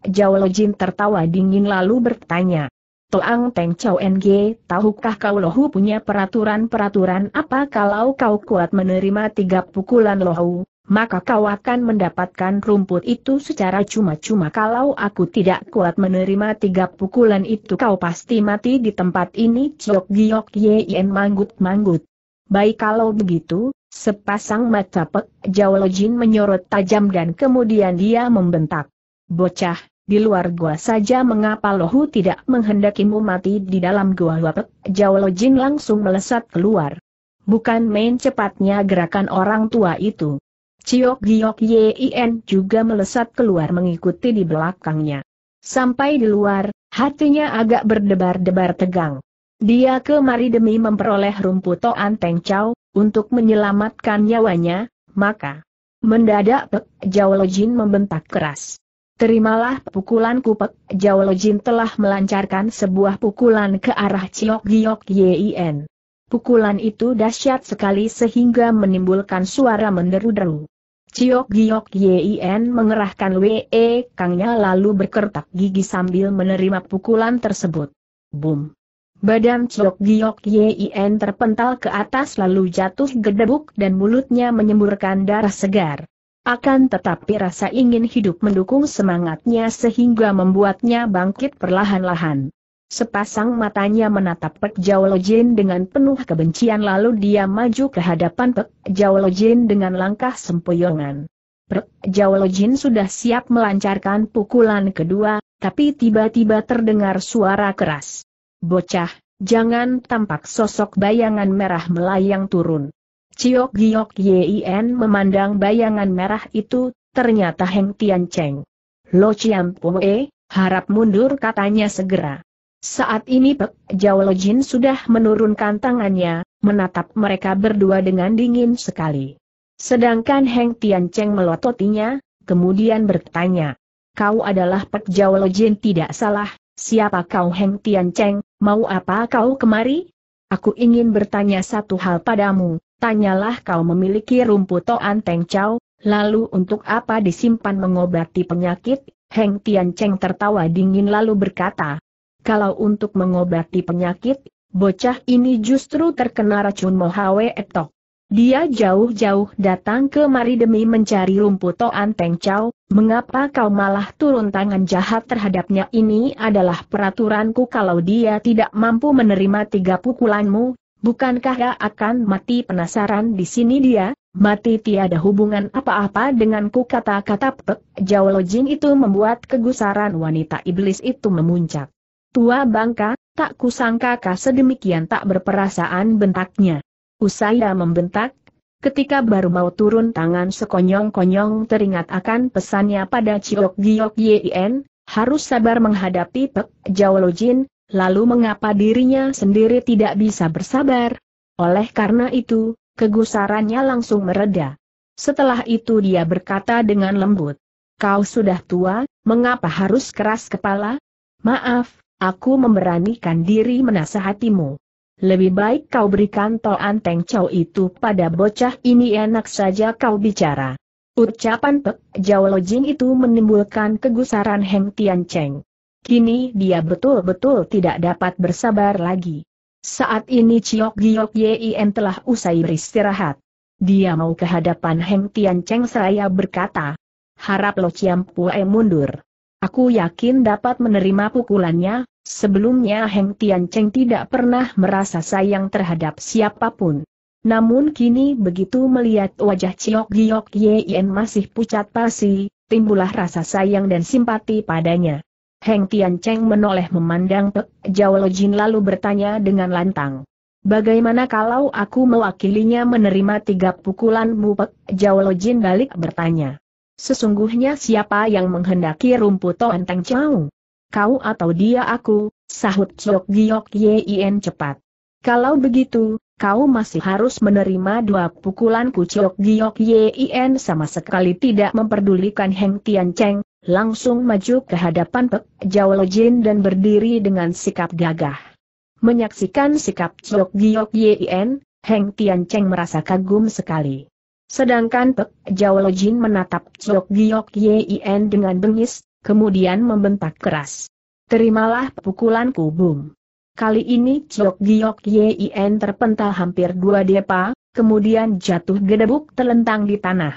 Jaolojin tertawa dingin lalu bertanya. Toang Teng Chow NG, tahukah kau lohu punya peraturan-peraturan apa kalau kau kuat menerima tiga pukulan lohu? maka kau akan mendapatkan rumput itu secara cuma-cuma kalau aku tidak kuat menerima tiga pukulan itu kau pasti mati di tempat ini Ciok Giok Yen manggut-manggut. Baik kalau begitu, sepasang mata pek Jawa Jin menyorot tajam dan kemudian dia membentak. Bocah, di luar gua saja mengapa lohu tidak menghendakimu mati di dalam gua jauh Jao Jin langsung melesat keluar. Bukan main cepatnya gerakan orang tua itu. Ciok Giok Yin juga melesat keluar mengikuti di belakangnya. Sampai di luar, hatinya agak berdebar-debar tegang. Dia kemari demi memperoleh rumput Toan Teng Chow, untuk menyelamatkan nyawanya, maka mendadak Pek Jao Lojin membentak keras. Terimalah pukulanku Pek Jao Lojin telah melancarkan sebuah pukulan ke arah Ciok Giok Yin. Pukulan itu dahsyat sekali sehingga menimbulkan suara menderu-deru. Ciok Giok Yien mengerahkan WE Kangnya lalu berkertak gigi sambil menerima pukulan tersebut. Boom! Badan Ciok Giok Yien terpental ke atas lalu jatuh gedebuk dan mulutnya menyemburkan darah segar. Akan tetapi rasa ingin hidup mendukung semangatnya sehingga membuatnya bangkit perlahan-lahan. Sepasang matanya menatap Pek Jiao Jin dengan penuh kebencian lalu dia maju ke hadapan Pek Jiao Jin dengan langkah sempoyongan. Pek Jiao Jin sudah siap melancarkan pukulan kedua, tapi tiba-tiba terdengar suara keras. Bocah, jangan tampak sosok bayangan merah melayang turun. Ciok Giok Yin memandang bayangan merah itu, ternyata Heng Tian Cheng. Lo Chiam Pue, harap mundur katanya segera. Saat ini Pek Jawa Lojin sudah menurunkan tangannya, menatap mereka berdua dengan dingin sekali. Sedangkan Heng tian Cheng melototinya, kemudian bertanya, Kau adalah Pek Jawa Lojin tidak salah, siapa kau Heng tian Cheng, mau apa kau kemari? Aku ingin bertanya satu hal padamu, tanyalah kau memiliki rumput Toan Teng Chow, lalu untuk apa disimpan mengobati penyakit? Heng tian Cheng tertawa dingin lalu berkata, kalau untuk mengobati penyakit, bocah ini justru terkena racun Mohawe Etok. Dia jauh-jauh datang kemari demi mencari rumput Toan Teng Chau. mengapa kau malah turun tangan jahat terhadapnya ini adalah peraturanku kalau dia tidak mampu menerima tiga pukulanmu, bukankah dia akan mati penasaran di sini dia, Mati tiada hubungan apa-apa denganku kata-kata Pek Jawa Lojin itu membuat kegusaran wanita iblis itu memuncak. Tua bangka, tak kusangka kah sedemikian tak berperasaan bentaknya. ia membentak, ketika baru mau turun tangan sekonyong-konyong teringat akan pesannya pada Ciok Giok Yien, harus sabar menghadapi Pek Jaolojin, lalu mengapa dirinya sendiri tidak bisa bersabar? Oleh karena itu, kegusarannya langsung mereda. Setelah itu dia berkata dengan lembut, Kau sudah tua, mengapa harus keras kepala? Maaf, aku memberanikan diri menasehatimu. Lebih baik kau berikan toan anteng Chow itu pada bocah ini enak saja kau bicara. Ucapan Pek jauh Jing itu menimbulkan kegusaran Heng Tian Cheng. Kini dia betul-betul tidak dapat bersabar lagi. Saat ini Chiok Giok Yien telah usai beristirahat. Dia mau ke hadapan Heng Tian Cheng seraya berkata, harap Lo Chiam mundur. Aku yakin dapat menerima pukulannya, sebelumnya Heng Tian Cheng tidak pernah merasa sayang terhadap siapapun. Namun kini begitu melihat wajah Ciok Giok Yen masih pucat pasi, timbullah rasa sayang dan simpati padanya. Heng Tian Cheng menoleh memandang Pek Jao Jin lalu bertanya dengan lantang. Bagaimana kalau aku mewakilinya menerima tiga pukulanmu Pek Jao Jin balik bertanya. Sesungguhnya siapa yang menghendaki rumput Teng Chau? Kau atau dia aku, sahut Chok Giok Yin cepat. Kalau begitu, kau masih harus menerima dua pukulan Chok giok Yin sama sekali tidak memperdulikan Heng Tian Cheng, langsung maju ke hadapan Pek Jao Jin dan berdiri dengan sikap gagah. Menyaksikan sikap Chok Giok Yin, Heng Tian Cheng merasa kagum sekali. Sedangkan Pek Jaulo Jin menatap Chiok Yin dengan bengis, kemudian membentak keras. Terimalah pukulan bum. Kali ini Chiok Yin terpental hampir dua depa, kemudian jatuh gedebuk telentang di tanah.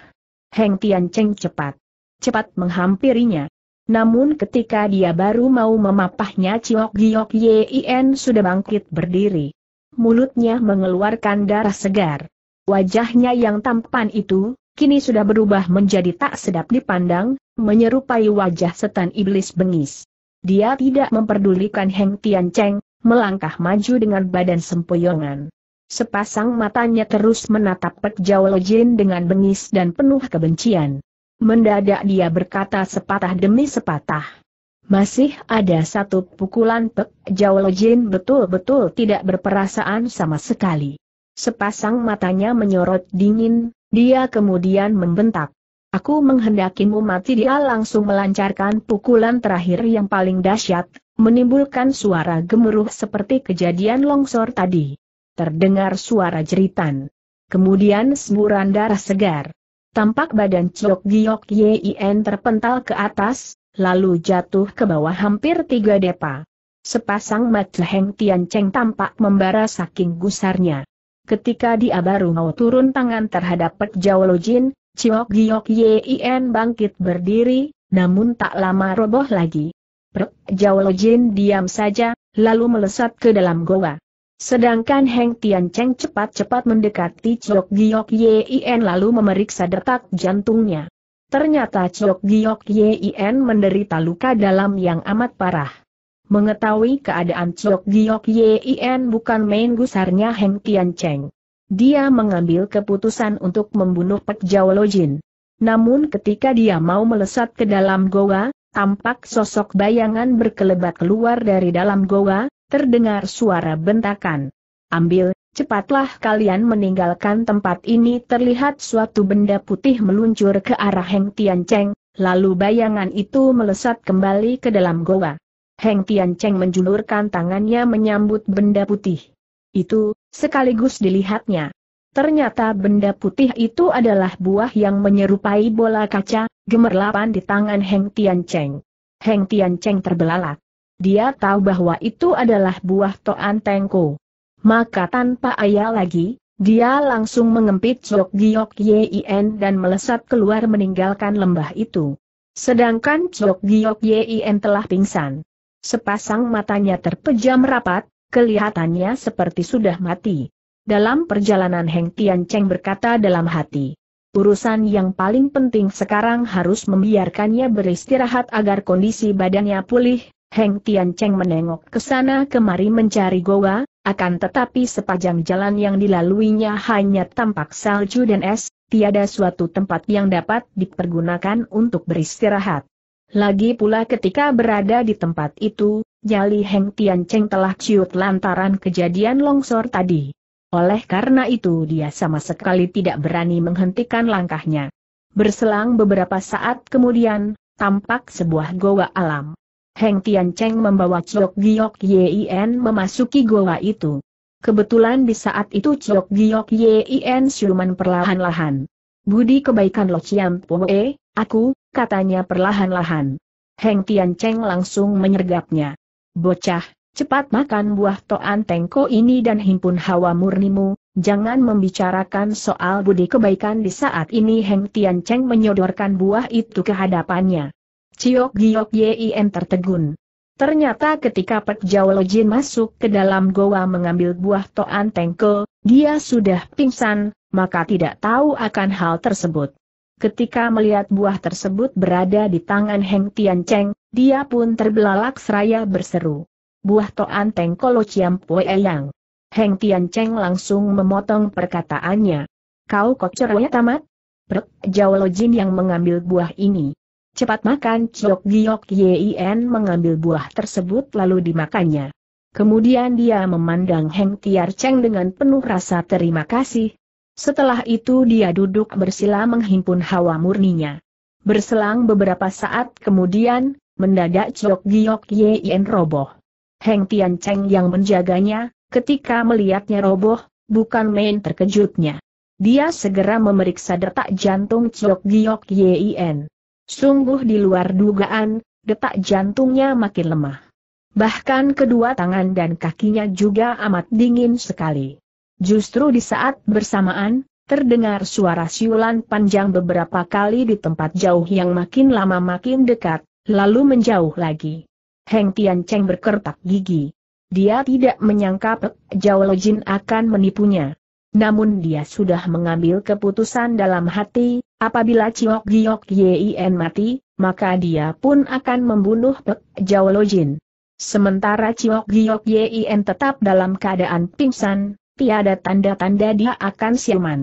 Heng Tian Cheng cepat. Cepat menghampirinya. Namun ketika dia baru mau memapahnya Chiok Yin sudah bangkit berdiri. Mulutnya mengeluarkan darah segar. Wajahnya yang tampan itu, kini sudah berubah menjadi tak sedap dipandang, menyerupai wajah setan iblis bengis. Dia tidak memperdulikan Heng Tian Cheng, melangkah maju dengan badan sempoyongan. Sepasang matanya terus menatap Pek Jao Jin dengan bengis dan penuh kebencian. Mendadak dia berkata sepatah demi sepatah. Masih ada satu pukulan Pek Jawa Jin betul-betul tidak berperasaan sama sekali. Sepasang matanya menyorot dingin, dia kemudian membentak. Aku menghendakimu mati dia langsung melancarkan pukulan terakhir yang paling dahsyat, menimbulkan suara gemuruh seperti kejadian longsor tadi. Terdengar suara jeritan. Kemudian semburan darah segar. Tampak badan Chok Giok Yien terpental ke atas, lalu jatuh ke bawah hampir tiga depa. Sepasang mata Heng Tian Cheng tampak membara saking gusarnya. Ketika dia baru mau turun tangan terhadap Pek Jawa Lo Jin, Ciok Giok Yin bangkit berdiri, namun tak lama roboh lagi. Pek Jawa Jin diam saja, lalu melesat ke dalam goa. Sedangkan Heng Tian Cheng cepat-cepat mendekati Ciok Giok Yin lalu memeriksa detak jantungnya. Ternyata Ciok Giok Yin menderita luka dalam yang amat parah. Mengetahui keadaan Chok Giok Yin bukan main gusarnya Heng Tian Cheng. Dia mengambil keputusan untuk membunuh Pek Jao Jin. Namun ketika dia mau melesat ke dalam goa, tampak sosok bayangan berkelebat keluar dari dalam goa, terdengar suara bentakan. Ambil, cepatlah kalian meninggalkan tempat ini terlihat suatu benda putih meluncur ke arah Heng Tian Cheng, lalu bayangan itu melesat kembali ke dalam goa. Heng Tian Cheng menjulurkan tangannya menyambut benda putih. Itu, sekaligus dilihatnya. Ternyata benda putih itu adalah buah yang menyerupai bola kaca, gemerlapan di tangan Heng Tian Cheng. Heng Tian Cheng terbelalak. Dia tahu bahwa itu adalah buah Toan Tengko. Maka tanpa ayah lagi, dia langsung mengempit Jok Giok Yien dan melesat keluar meninggalkan lembah itu. Sedangkan Jok Giok Yien telah pingsan. Sepasang matanya terpejam rapat, kelihatannya seperti sudah mati. Dalam perjalanan Heng Tian Cheng berkata dalam hati. Urusan yang paling penting sekarang harus membiarkannya beristirahat agar kondisi badannya pulih. Heng Tian Cheng menengok ke sana kemari mencari goa, akan tetapi sepanjang jalan yang dilaluinya hanya tampak salju dan es, tiada suatu tempat yang dapat dipergunakan untuk beristirahat. Lagi pula ketika berada di tempat itu, jali Heng Tian Cheng telah ciut lantaran kejadian longsor tadi. Oleh karena itu dia sama sekali tidak berani menghentikan langkahnya. Berselang beberapa saat kemudian, tampak sebuah goa alam. Heng Tian Cheng membawa Chok Giok Yien memasuki goa itu. Kebetulan di saat itu Chok Giok Yien siuman perlahan-lahan. Budi kebaikan Lo Chiam Poe, aku, katanya perlahan-lahan. Heng Tian Cheng langsung menyergapnya. Bocah, cepat makan buah toan tengko ini dan himpun hawa murnimu, jangan membicarakan soal budi kebaikan di saat ini Heng Tian Cheng menyodorkan buah itu ke hadapannya. Ciok Giok Yin tertegun. Ternyata ketika Pek Jin masuk ke dalam goa mengambil buah toan tengko, dia sudah pingsan, maka tidak tahu akan hal tersebut. Ketika melihat buah tersebut berada di tangan Heng Tian Cheng, dia pun terbelalak seraya berseru. Buah Toan Teng Kolo Chiam Pue Yang. Heng Tian Cheng langsung memotong perkataannya. Kau kocernya tamat? Perk, Jauh Jin yang mengambil buah ini. Cepat makan Ciok Giok Yien mengambil buah tersebut lalu dimakannya. Kemudian dia memandang Heng Tian Cheng dengan penuh rasa terima kasih, setelah itu dia duduk bersila menghimpun hawa murninya. Berselang beberapa saat kemudian, mendadak Chok Giok Yen roboh. Heng Tian Cheng yang menjaganya, ketika melihatnya roboh, bukan main terkejutnya. Dia segera memeriksa detak jantung Chok Giok Yen. Sungguh di luar dugaan, detak jantungnya makin lemah. Bahkan kedua tangan dan kakinya juga amat dingin sekali. Justru di saat bersamaan, terdengar suara siulan panjang beberapa kali di tempat jauh yang makin lama makin dekat, lalu menjauh lagi. Heng Cheng berkertak gigi. Dia tidak menyangka Pek Jao Jin akan menipunya. Namun dia sudah mengambil keputusan dalam hati, apabila Ciok Giok Yin mati, maka dia pun akan membunuh Pek Jao Jin. Sementara Ciok Giok Yin tetap dalam keadaan pingsan, tiada tanda-tanda dia akan siuman.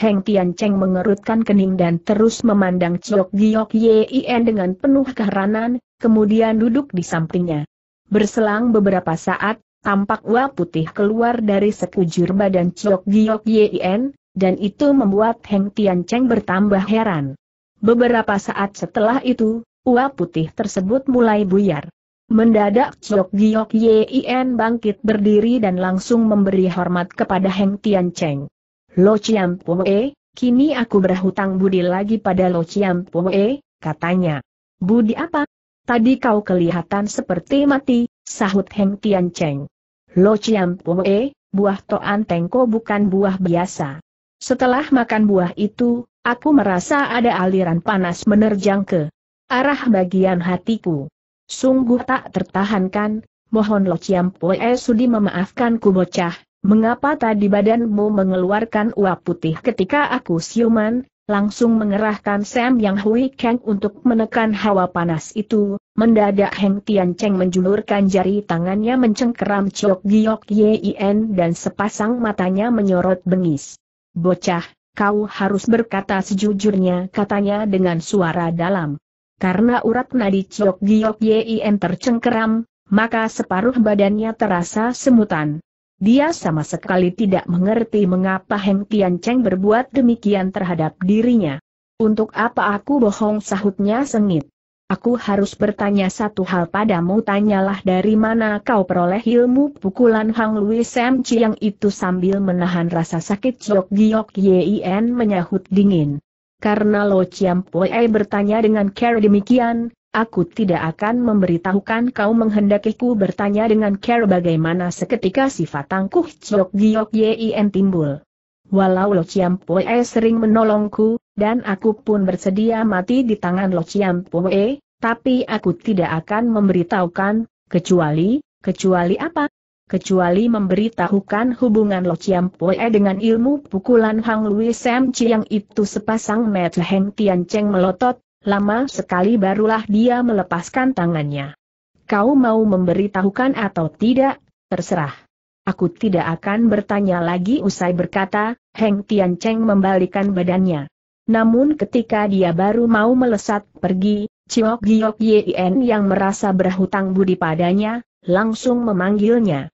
Heng Tian Cheng mengerutkan kening dan terus memandang Ciok Giok Yin dengan penuh keheranan, kemudian duduk di sampingnya. Berselang beberapa saat, tampak uap putih keluar dari sekujur badan Ciok Giok Yin, dan itu membuat Heng Tian Cheng bertambah heran. Beberapa saat setelah itu, uap putih tersebut mulai buyar. Mendadak Chok Giok Yin bangkit berdiri dan langsung memberi hormat kepada Heng Tian Cheng. Lo Chiam E, kini aku berhutang budi lagi pada Lo Chiam E, katanya. Budi apa? Tadi kau kelihatan seperti mati, sahut Heng Tian Cheng. Lo Chiam E, buah Toan Tengko bukan buah biasa. Setelah makan buah itu, aku merasa ada aliran panas menerjang ke arah bagian hatiku. Sungguh tak tertahankan, mohon Lo ciampo Poe sudi memaafkanku bocah, mengapa tadi badanmu mengeluarkan uap putih ketika aku siuman, langsung mengerahkan Sam Yang Hui Kang untuk menekan hawa panas itu, mendadak Heng Tian Cheng menjulurkan jari tangannya mencengkeram Chok Giok Yien dan sepasang matanya menyorot bengis. Bocah, kau harus berkata sejujurnya katanya dengan suara dalam. Karena urat nadi Chok Giok Yin tercengkeram, maka separuh badannya terasa semutan. Dia sama sekali tidak mengerti mengapa Heng Tian Cheng berbuat demikian terhadap dirinya. Untuk apa aku bohong sahutnya sengit. Aku harus bertanya satu hal padamu tanyalah dari mana kau peroleh ilmu pukulan Hang Lui Sam Chiang itu sambil menahan rasa sakit Chok Giok Yin menyahut dingin. Karena Lo Chiam Poei bertanya dengan care demikian, aku tidak akan memberitahukan kau menghendakiku bertanya dengan care bagaimana seketika sifat tangkuh Chok Giok Yin timbul. Walau Lo Chiam Poe sering menolongku, dan aku pun bersedia mati di tangan Lo Chiam Poe, tapi aku tidak akan memberitahukan, kecuali, kecuali apa, kecuali memberitahukan hubungan Lo Chiam Poe dengan ilmu pukulan Hang Lui Sam Chiang itu sepasang mata Heng Tian Cheng melotot, lama sekali barulah dia melepaskan tangannya. Kau mau memberitahukan atau tidak, terserah. Aku tidak akan bertanya lagi usai berkata, Heng Tian Cheng membalikan badannya. Namun ketika dia baru mau melesat pergi, Chiok Giok Yien yang merasa berhutang budi padanya, langsung memanggilnya.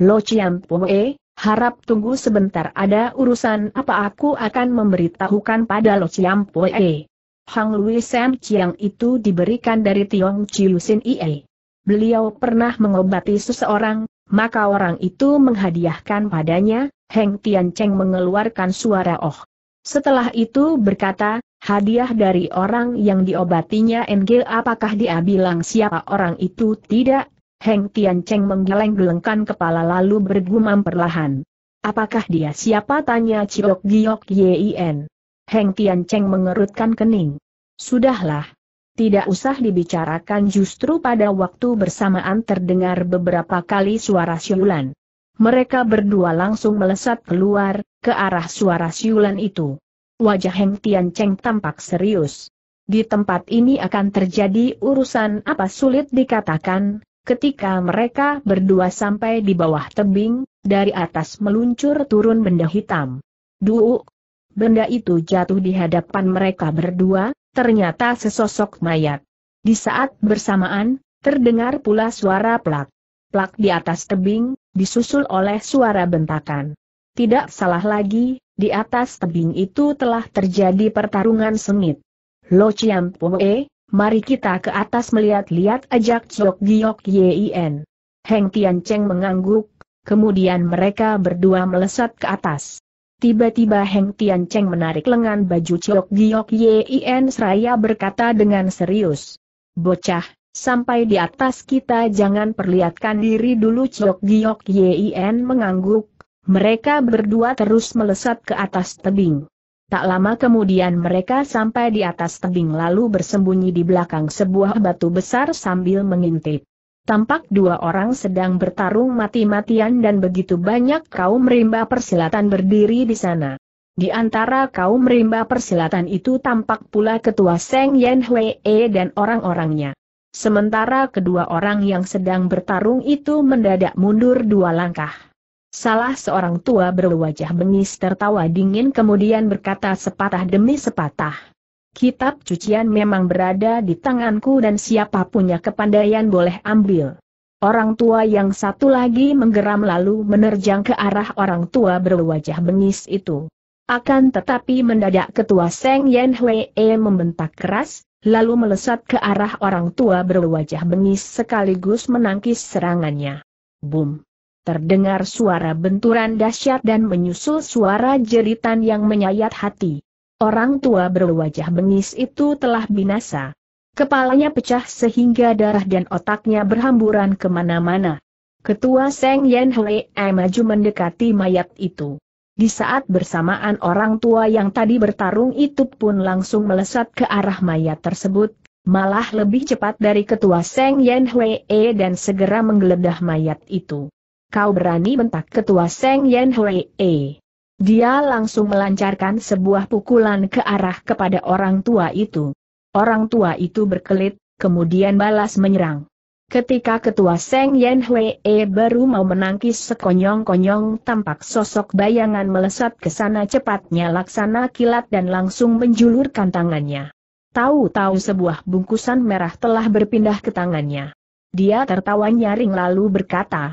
Lo Chiam Pue, harap tunggu sebentar ada urusan apa aku akan memberitahukan pada Lo Chiam Pue. Hang Lui Sam Chiang itu diberikan dari Tiong Sin Ie. Beliau pernah mengobati seseorang, maka orang itu menghadiahkan padanya, Heng Tian Cheng mengeluarkan suara oh. Setelah itu berkata, hadiah dari orang yang diobatinya Engel apakah dia bilang siapa orang itu tidak, Heng Tian Cheng menggeleng-gelengkan kepala lalu bergumam perlahan. Apakah dia siapa tanya Ciok Giok Yin. Heng Tian Cheng mengerutkan kening. Sudahlah. Tidak usah dibicarakan justru pada waktu bersamaan terdengar beberapa kali suara siulan. Mereka berdua langsung melesat keluar, ke arah suara siulan itu. Wajah Heng Tian Cheng tampak serius. Di tempat ini akan terjadi urusan apa sulit dikatakan, Ketika mereka berdua sampai di bawah tebing, dari atas meluncur turun benda hitam. Duuk! Benda itu jatuh di hadapan mereka berdua, ternyata sesosok mayat. Di saat bersamaan, terdengar pula suara plak. Plak di atas tebing, disusul oleh suara bentakan. Tidak salah lagi, di atas tebing itu telah terjadi pertarungan sengit. Lo Chiam Pue, Mari kita ke atas melihat-lihat ajak Chok Giok Yin. Heng Cheng mengangguk, kemudian mereka berdua melesat ke atas. Tiba-tiba Heng Cheng menarik lengan baju Chok Giok Yin seraya berkata dengan serius. Bocah, sampai di atas kita jangan perlihatkan diri dulu Chok Giok Yin mengangguk, mereka berdua terus melesat ke atas tebing. Tak lama kemudian mereka sampai di atas tebing lalu bersembunyi di belakang sebuah batu besar sambil mengintip. Tampak dua orang sedang bertarung mati-matian dan begitu banyak kaum rimba persilatan berdiri di sana. Di antara kaum rimba persilatan itu tampak pula ketua Seng Yen Hwee dan orang-orangnya. Sementara kedua orang yang sedang bertarung itu mendadak mundur dua langkah. Salah seorang tua berwajah bengis tertawa dingin kemudian berkata sepatah demi sepatah. Kitab cucian memang berada di tanganku dan siapa punya kepandaian boleh ambil. Orang tua yang satu lagi menggeram lalu menerjang ke arah orang tua berwajah bengis itu. Akan tetapi mendadak ketua Seng Yen Hwee membentak keras, lalu melesat ke arah orang tua berwajah bengis sekaligus menangkis serangannya. Boom! terdengar suara benturan dahsyat dan menyusul suara jeritan yang menyayat hati. Orang tua berwajah bengis itu telah binasa. Kepalanya pecah sehingga darah dan otaknya berhamburan kemana-mana. Ketua Seng Yen Hwee maju mendekati mayat itu. Di saat bersamaan orang tua yang tadi bertarung itu pun langsung melesat ke arah mayat tersebut, malah lebih cepat dari ketua Seng Yen Hwee dan segera menggeledah mayat itu. Kau berani bentak ketua Seng Yen Hui E. Dia langsung melancarkan sebuah pukulan ke arah kepada orang tua itu. Orang tua itu berkelit, kemudian balas menyerang. Ketika ketua Seng Yen Hwee baru mau menangkis sekonyong-konyong tampak sosok bayangan melesat ke sana cepatnya laksana kilat dan langsung menjulurkan tangannya. Tahu-tahu sebuah bungkusan merah telah berpindah ke tangannya. Dia tertawa nyaring lalu berkata,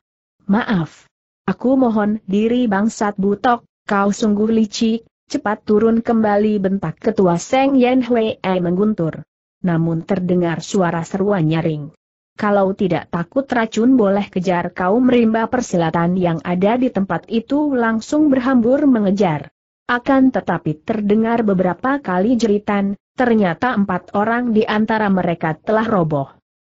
Maaf. Aku mohon diri bangsat butok, kau sungguh licik, cepat turun kembali bentak ketua Seng Yen Hwee mengguntur. Namun terdengar suara seruan nyaring. Kalau tidak takut racun boleh kejar kaum rimba persilatan yang ada di tempat itu langsung berhambur mengejar. Akan tetapi terdengar beberapa kali jeritan, ternyata empat orang di antara mereka telah roboh.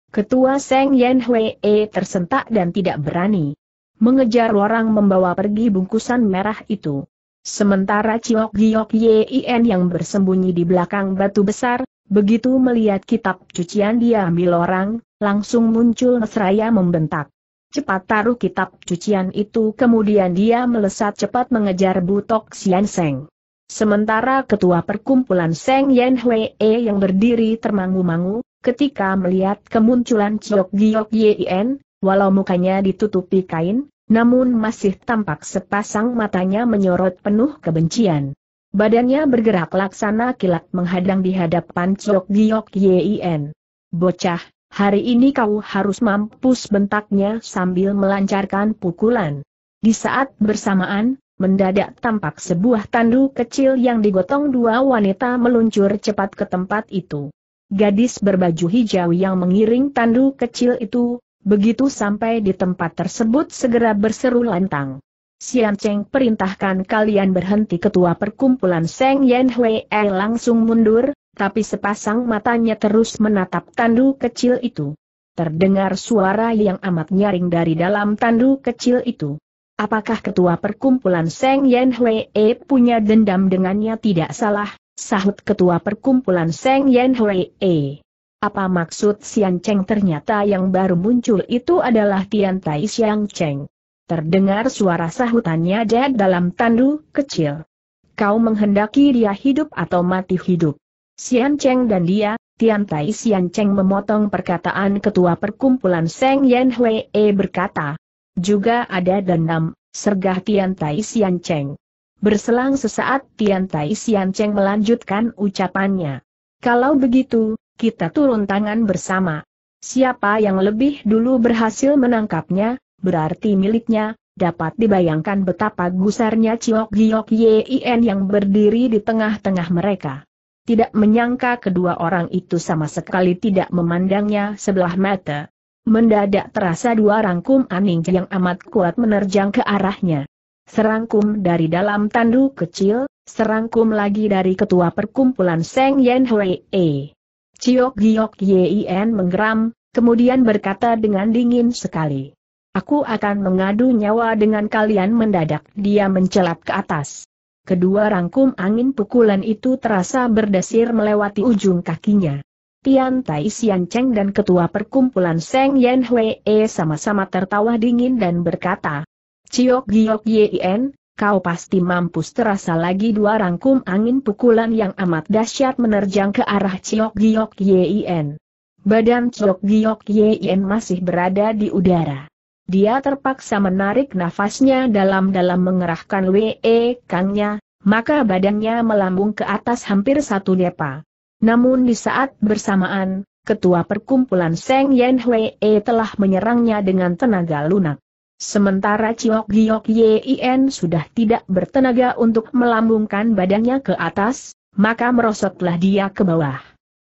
Ketua Seng Yen Hwee tersentak dan tidak berani mengejar orang membawa pergi bungkusan merah itu. Sementara Ciok Giok Yin yang bersembunyi di belakang batu besar, begitu melihat kitab cucian ambil orang, langsung muncul seraya membentak. Cepat taruh kitab cucian itu kemudian dia melesat cepat mengejar Butok Sian Seng. Sementara ketua perkumpulan Seng Yen Hwee yang berdiri termangu-mangu, ketika melihat kemunculan Ciok Giok Yin, Walau mukanya ditutupi kain, namun masih tampak sepasang matanya menyorot penuh kebencian. Badannya bergerak laksana kilat menghadang di hadapan Chok Giok Yin. Bocah, hari ini kau harus mampus bentaknya sambil melancarkan pukulan. Di saat bersamaan, mendadak tampak sebuah tandu kecil yang digotong dua wanita meluncur cepat ke tempat itu. Gadis berbaju hijau yang mengiring tandu kecil itu Begitu sampai di tempat tersebut segera berseru lantang. Sian Cheng perintahkan kalian berhenti ketua perkumpulan Seng Yen Hui e langsung mundur, tapi sepasang matanya terus menatap tandu kecil itu. Terdengar suara yang amat nyaring dari dalam tandu kecil itu. Apakah ketua perkumpulan Seng Yen e punya dendam dengannya tidak salah, sahut ketua perkumpulan Seng Yen e. Apa maksud Sian Cheng ternyata yang baru muncul itu adalah Tian Tai Siang Cheng. Terdengar suara sahutannya Jad dalam tandu kecil. Kau menghendaki dia hidup atau mati hidup. Sian Cheng dan dia, Tian Tai Sian Cheng memotong perkataan ketua perkumpulan Seng Yen Hwee berkata. Juga ada dendam, sergah Tian Tai Sian Cheng. Berselang sesaat Tian Tai Sian Cheng melanjutkan ucapannya. Kalau begitu, kita turun tangan bersama. Siapa yang lebih dulu berhasil menangkapnya, berarti miliknya, dapat dibayangkan betapa gusarnya Ciok Giok Yien yang berdiri di tengah-tengah mereka. Tidak menyangka kedua orang itu sama sekali tidak memandangnya sebelah mata. Mendadak terasa dua rangkum aning yang amat kuat menerjang ke arahnya. Serangkum dari dalam tandu kecil, serangkum lagi dari ketua perkumpulan Seng Yen Hwee. Ciok Giok Yin menggeram, kemudian berkata dengan dingin sekali. Aku akan mengadu nyawa dengan kalian mendadak dia mencelat ke atas. Kedua rangkum angin pukulan itu terasa berdesir melewati ujung kakinya. Tian Tai Sian Cheng dan ketua perkumpulan Seng Yen Hwee sama-sama tertawa dingin dan berkata, Ciok Giok Yin, kau pasti mampus terasa lagi dua rangkum angin pukulan yang amat dahsyat menerjang ke arah Ciok Giok Yien. Badan Ciok Giok Yien masih berada di udara. Dia terpaksa menarik nafasnya dalam-dalam mengerahkan WE Kangnya, maka badannya melambung ke atas hampir satu depa. Namun di saat bersamaan, ketua perkumpulan Seng Yen Hwe telah menyerangnya dengan tenaga lunak. Sementara Ciok Giok Yin sudah tidak bertenaga untuk melambungkan badannya ke atas, maka merosotlah dia ke bawah.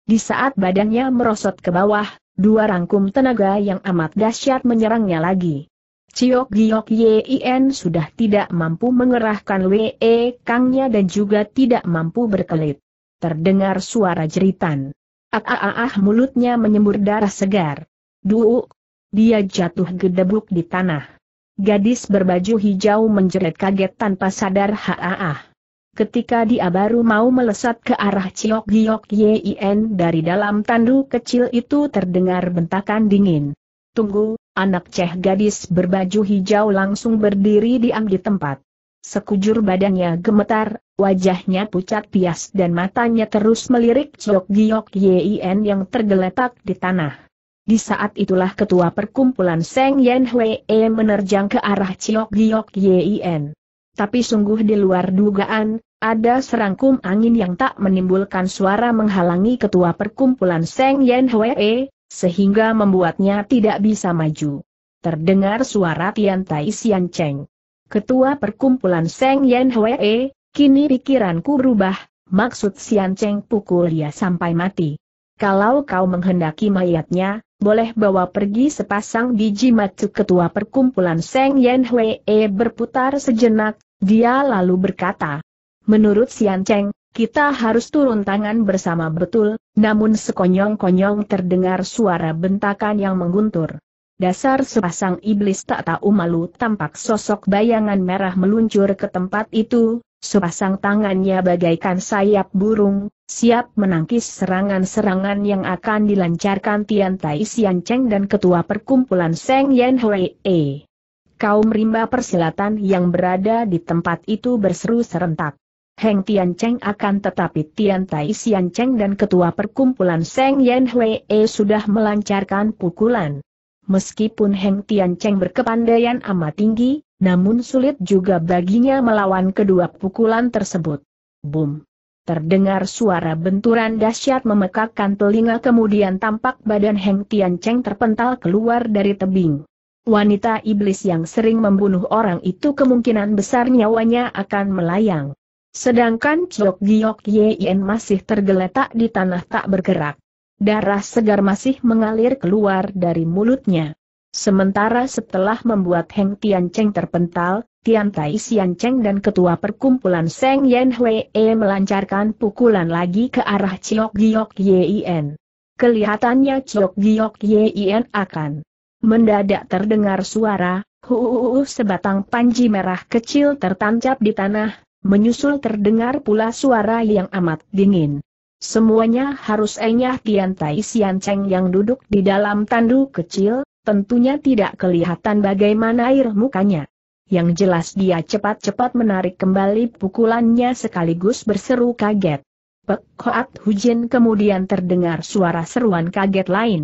Di saat badannya merosot ke bawah, dua rangkum tenaga yang amat dahsyat menyerangnya lagi. Ciok Giok Yin sudah tidak mampu mengerahkan Wee Kangnya dan juga tidak mampu berkelit. Terdengar suara jeritan. Ah, ah, ah, ah mulutnya menyembur darah segar. Duuk! Dia jatuh gedebuk di tanah. Gadis berbaju hijau menjerit kaget tanpa sadar Haa! Ketika dia baru mau melesat ke arah Ciok Giok Yin dari dalam tandu kecil itu terdengar bentakan dingin. Tunggu, anak ceh gadis berbaju hijau langsung berdiri diam di tempat. Sekujur badannya gemetar, wajahnya pucat pias dan matanya terus melirik Ciok Giok Yin yang tergeletak di tanah. Di saat itulah ketua perkumpulan Seng Yen Hwee menerjang ke arah Ciok Giok Yin. Tapi sungguh di luar dugaan, ada serangkum angin yang tak menimbulkan suara menghalangi ketua perkumpulan Seng Yen Hwee, sehingga membuatnya tidak bisa maju. Terdengar suara Tian Tai Sian Cheng. Ketua perkumpulan Seng Yen Hwee, kini pikiranku berubah, maksud Sian Cheng pukul dia sampai mati. Kalau kau menghendaki mayatnya, boleh bawa pergi sepasang biji matu ketua perkumpulan Seng Yen Hwee berputar sejenak, dia lalu berkata. Menurut Sian Cheng, kita harus turun tangan bersama betul, namun sekonyong-konyong terdengar suara bentakan yang mengguntur. Dasar sepasang iblis tak tahu malu tampak sosok bayangan merah meluncur ke tempat itu, sepasang tangannya bagaikan sayap burung, siap menangkis serangan-serangan yang akan dilancarkan Tian Tai Sian Cheng dan ketua perkumpulan Seng Yan Hui E. Kaum rimba persilatan yang berada di tempat itu berseru serentak. Heng Tian Cheng akan tetapi Tian Tai Sian Cheng dan ketua perkumpulan Seng Yan Hui E sudah melancarkan pukulan. Meskipun Heng Tian Cheng berkepandaian amat tinggi, namun sulit juga baginya melawan kedua pukulan tersebut. Boom! Terdengar suara benturan dahsyat memekakkan telinga kemudian tampak badan Heng Tian Cheng terpental keluar dari tebing. Wanita iblis yang sering membunuh orang itu kemungkinan besar nyawanya akan melayang. Sedangkan Chok Giok Yen masih tergeletak di tanah tak bergerak. Darah segar masih mengalir keluar dari mulutnya. Sementara setelah membuat Heng Tiancheng terpental, Tian Tai Cheng dan ketua perkumpulan Seng Yen Hwee melancarkan pukulan lagi ke arah Chiok Giok Yien. Kelihatannya Chiok Giok Yien akan mendadak terdengar suara, huuuu sebatang panji merah kecil tertancap di tanah, menyusul terdengar pula suara yang amat dingin. Semuanya harus enyah Tian Tai Sian Cheng yang duduk di dalam tandu kecil, tentunya tidak kelihatan bagaimana air mukanya. Yang jelas dia cepat-cepat menarik kembali pukulannya sekaligus berseru kaget. Pek Koat Hujin kemudian terdengar suara seruan kaget lain.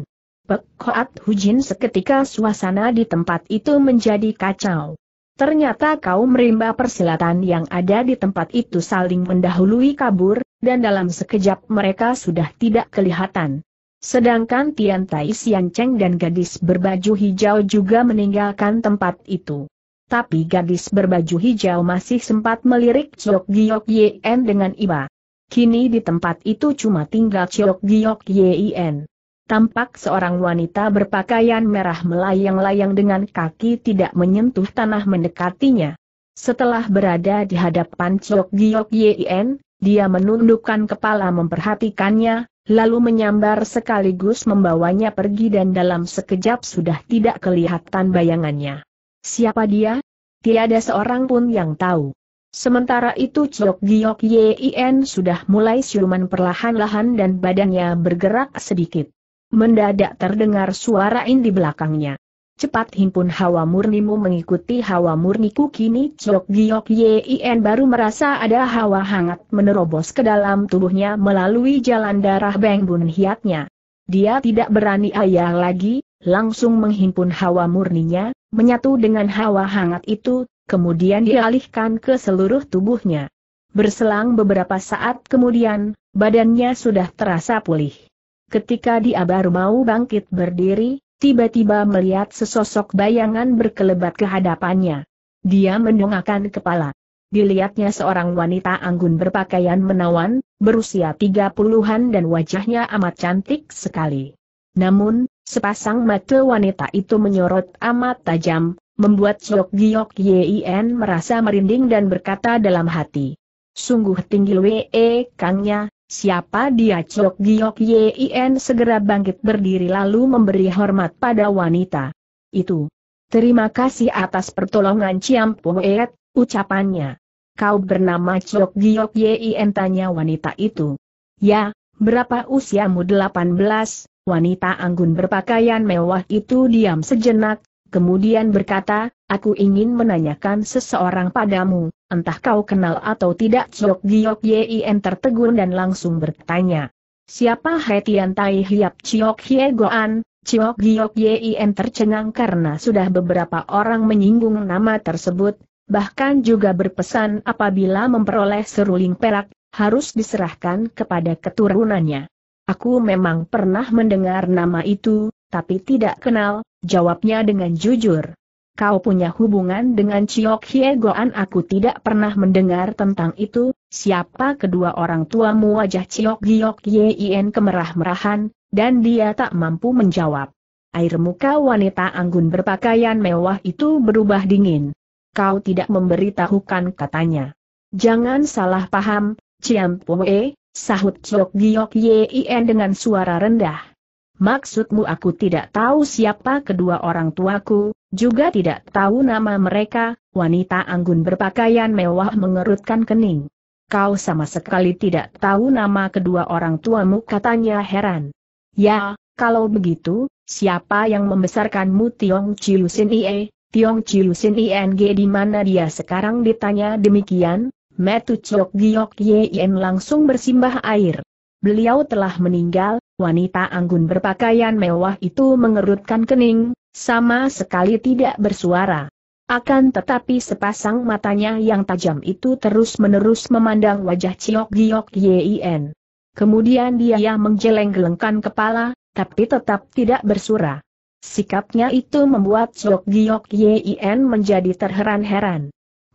Pek Koat Hujin seketika suasana di tempat itu menjadi kacau. Ternyata kaum rimba persilatan yang ada di tempat itu saling mendahului kabur, dan dalam sekejap mereka sudah tidak kelihatan. Sedangkan Tian Tai Sian Cheng dan gadis berbaju hijau juga meninggalkan tempat itu. Tapi gadis berbaju hijau masih sempat melirik Chok Giok Yen dengan iba. Kini di tempat itu cuma tinggal Chok Giok Yen. Tampak seorang wanita berpakaian merah melayang-layang dengan kaki tidak menyentuh tanah mendekatinya. Setelah berada di hadapan Chok Giok Yen, dia menundukkan kepala memperhatikannya, lalu menyambar sekaligus membawanya pergi dan dalam sekejap sudah tidak kelihatan bayangannya. Siapa dia? Tiada seorang pun yang tahu. Sementara itu Chok Giok Yien sudah mulai siuman perlahan-lahan dan badannya bergerak sedikit. Mendadak terdengar suara in di belakangnya. Cepat himpun hawa murnimu mengikuti hawa murniku kini Chok Giyok Yien baru merasa ada hawa hangat menerobos ke dalam tubuhnya melalui jalan darah Beng Bun Hiatnya. Dia tidak berani ayah lagi, langsung menghimpun hawa murninya, menyatu dengan hawa hangat itu, kemudian dialihkan ke seluruh tubuhnya. Berselang beberapa saat kemudian, badannya sudah terasa pulih. Ketika dia baru mau bangkit berdiri, tiba-tiba melihat sesosok bayangan berkelebat ke hadapannya. Dia mendongakkan kepala. Dilihatnya seorang wanita anggun berpakaian menawan, berusia tiga puluhan dan wajahnya amat cantik sekali. Namun, sepasang mata wanita itu menyorot amat tajam, membuat Jok Giok Yin merasa merinding dan berkata dalam hati. Sungguh tinggi Wee Kangnya, Siapa dia Chok Giok Yin segera bangkit berdiri lalu memberi hormat pada wanita. Itu. Terima kasih atas pertolongan Ciam Poet, ucapannya. Kau bernama Chok Giok Yin tanya wanita itu. Ya, berapa usiamu 18? Wanita anggun berpakaian mewah itu diam sejenak, kemudian berkata, aku ingin menanyakan seseorang padamu, entah kau kenal atau tidak Chok Giok Yien tertegun dan langsung bertanya. Siapa Hetian Tian Tai Hiap Chok Hie Goan? Chok Giok Yien tercengang karena sudah beberapa orang menyinggung nama tersebut, bahkan juga berpesan apabila memperoleh seruling perak, harus diserahkan kepada keturunannya. Aku memang pernah mendengar nama itu, tapi tidak kenal, jawabnya dengan jujur. Kau punya hubungan dengan Chiok Hie Goan aku tidak pernah mendengar tentang itu, siapa kedua orang tuamu wajah Chiok Giok Yin kemerah-merahan, dan dia tak mampu menjawab. Air muka wanita anggun berpakaian mewah itu berubah dingin. Kau tidak memberitahukan katanya. Jangan salah paham, Ciam Pue, sahut Chiok Giok Yin dengan suara rendah. Maksudmu aku tidak tahu siapa kedua orang tuaku, juga tidak tahu nama mereka, wanita anggun berpakaian mewah mengerutkan kening. Kau sama sekali tidak tahu nama kedua orang tuamu katanya heran. Ya, kalau begitu, siapa yang membesarkanmu Tiong Chilusin Ie, Tiong Chilusin ING di mana dia sekarang ditanya demikian, Metu Chok Giok Yen langsung bersimbah air. Beliau telah meninggal, wanita anggun berpakaian mewah itu mengerutkan kening, sama sekali tidak bersuara. Akan tetapi sepasang matanya yang tajam itu terus-menerus memandang wajah Ciok Giok Yien. Kemudian dia menjeleng-gelengkan kepala, tapi tetap tidak bersuara. Sikapnya itu membuat Ciok Giok Yien menjadi terheran-heran.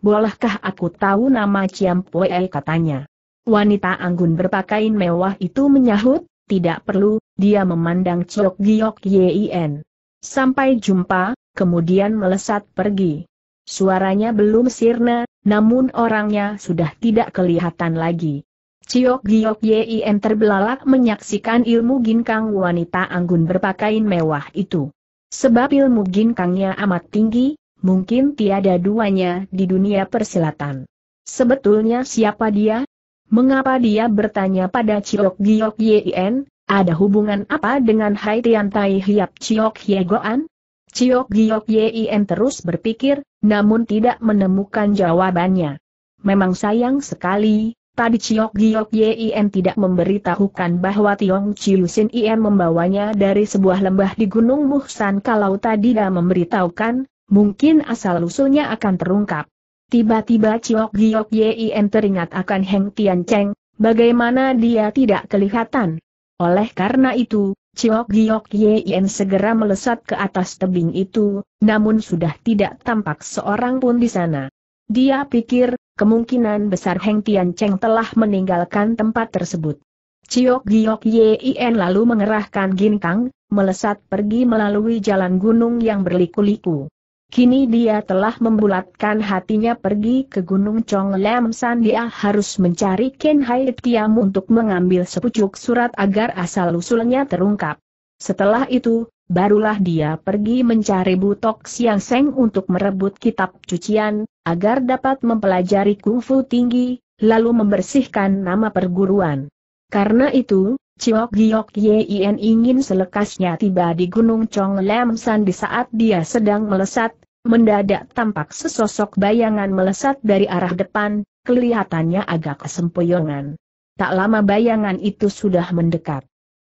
Bolehkah aku tahu nama Ciam katanya. Wanita anggun berpakaian mewah itu menyahut, tidak perlu, dia memandang Chok Giok Yin. Sampai jumpa, kemudian melesat pergi. Suaranya belum sirna, namun orangnya sudah tidak kelihatan lagi. Ciok Giok Yin terbelalak menyaksikan ilmu ginkang wanita anggun berpakaian mewah itu. Sebab ilmu ginkangnya amat tinggi, mungkin tiada duanya di dunia persilatan. Sebetulnya siapa dia, Mengapa dia bertanya pada Chiok Giok Yin, ada hubungan apa dengan Hai Tian Tai Hiap Chiok Hye Goan? Chiok Giok Yin terus berpikir, namun tidak menemukan jawabannya. Memang sayang sekali, tadi Chiok Giok Yin tidak memberitahukan bahwa Tiong Chiu Sin Ien membawanya dari sebuah lembah di Gunung Muhsan kalau tadi dah memberitahukan, mungkin asal-usulnya akan terungkap. Tiba-tiba Ciok Giok Yin teringat akan Heng Tian Cheng, bagaimana dia tidak kelihatan. Oleh karena itu, Ciok Giok Yin segera melesat ke atas tebing itu, namun sudah tidak tampak seorang pun di sana. Dia pikir, kemungkinan besar Heng Tian Cheng telah meninggalkan tempat tersebut. Ciok Giok Yin lalu mengerahkan ginkang, melesat pergi melalui jalan gunung yang berliku-liku. Kini dia telah membulatkan hatinya pergi ke Gunung Chong Lam San dia harus mencari Ken Hai Tiam untuk mengambil sepucuk surat agar asal-usulnya terungkap. Setelah itu, barulah dia pergi mencari Butok Siang Seng untuk merebut kitab cucian, agar dapat mempelajari kungfu tinggi, lalu membersihkan nama perguruan. Karena itu, Chiok Giok Yin ingin selekasnya tiba di Gunung Chong Lam San di saat dia sedang melesat, mendadak tampak sesosok bayangan melesat dari arah depan, kelihatannya agak kesempoyongan. Tak lama bayangan itu sudah mendekat.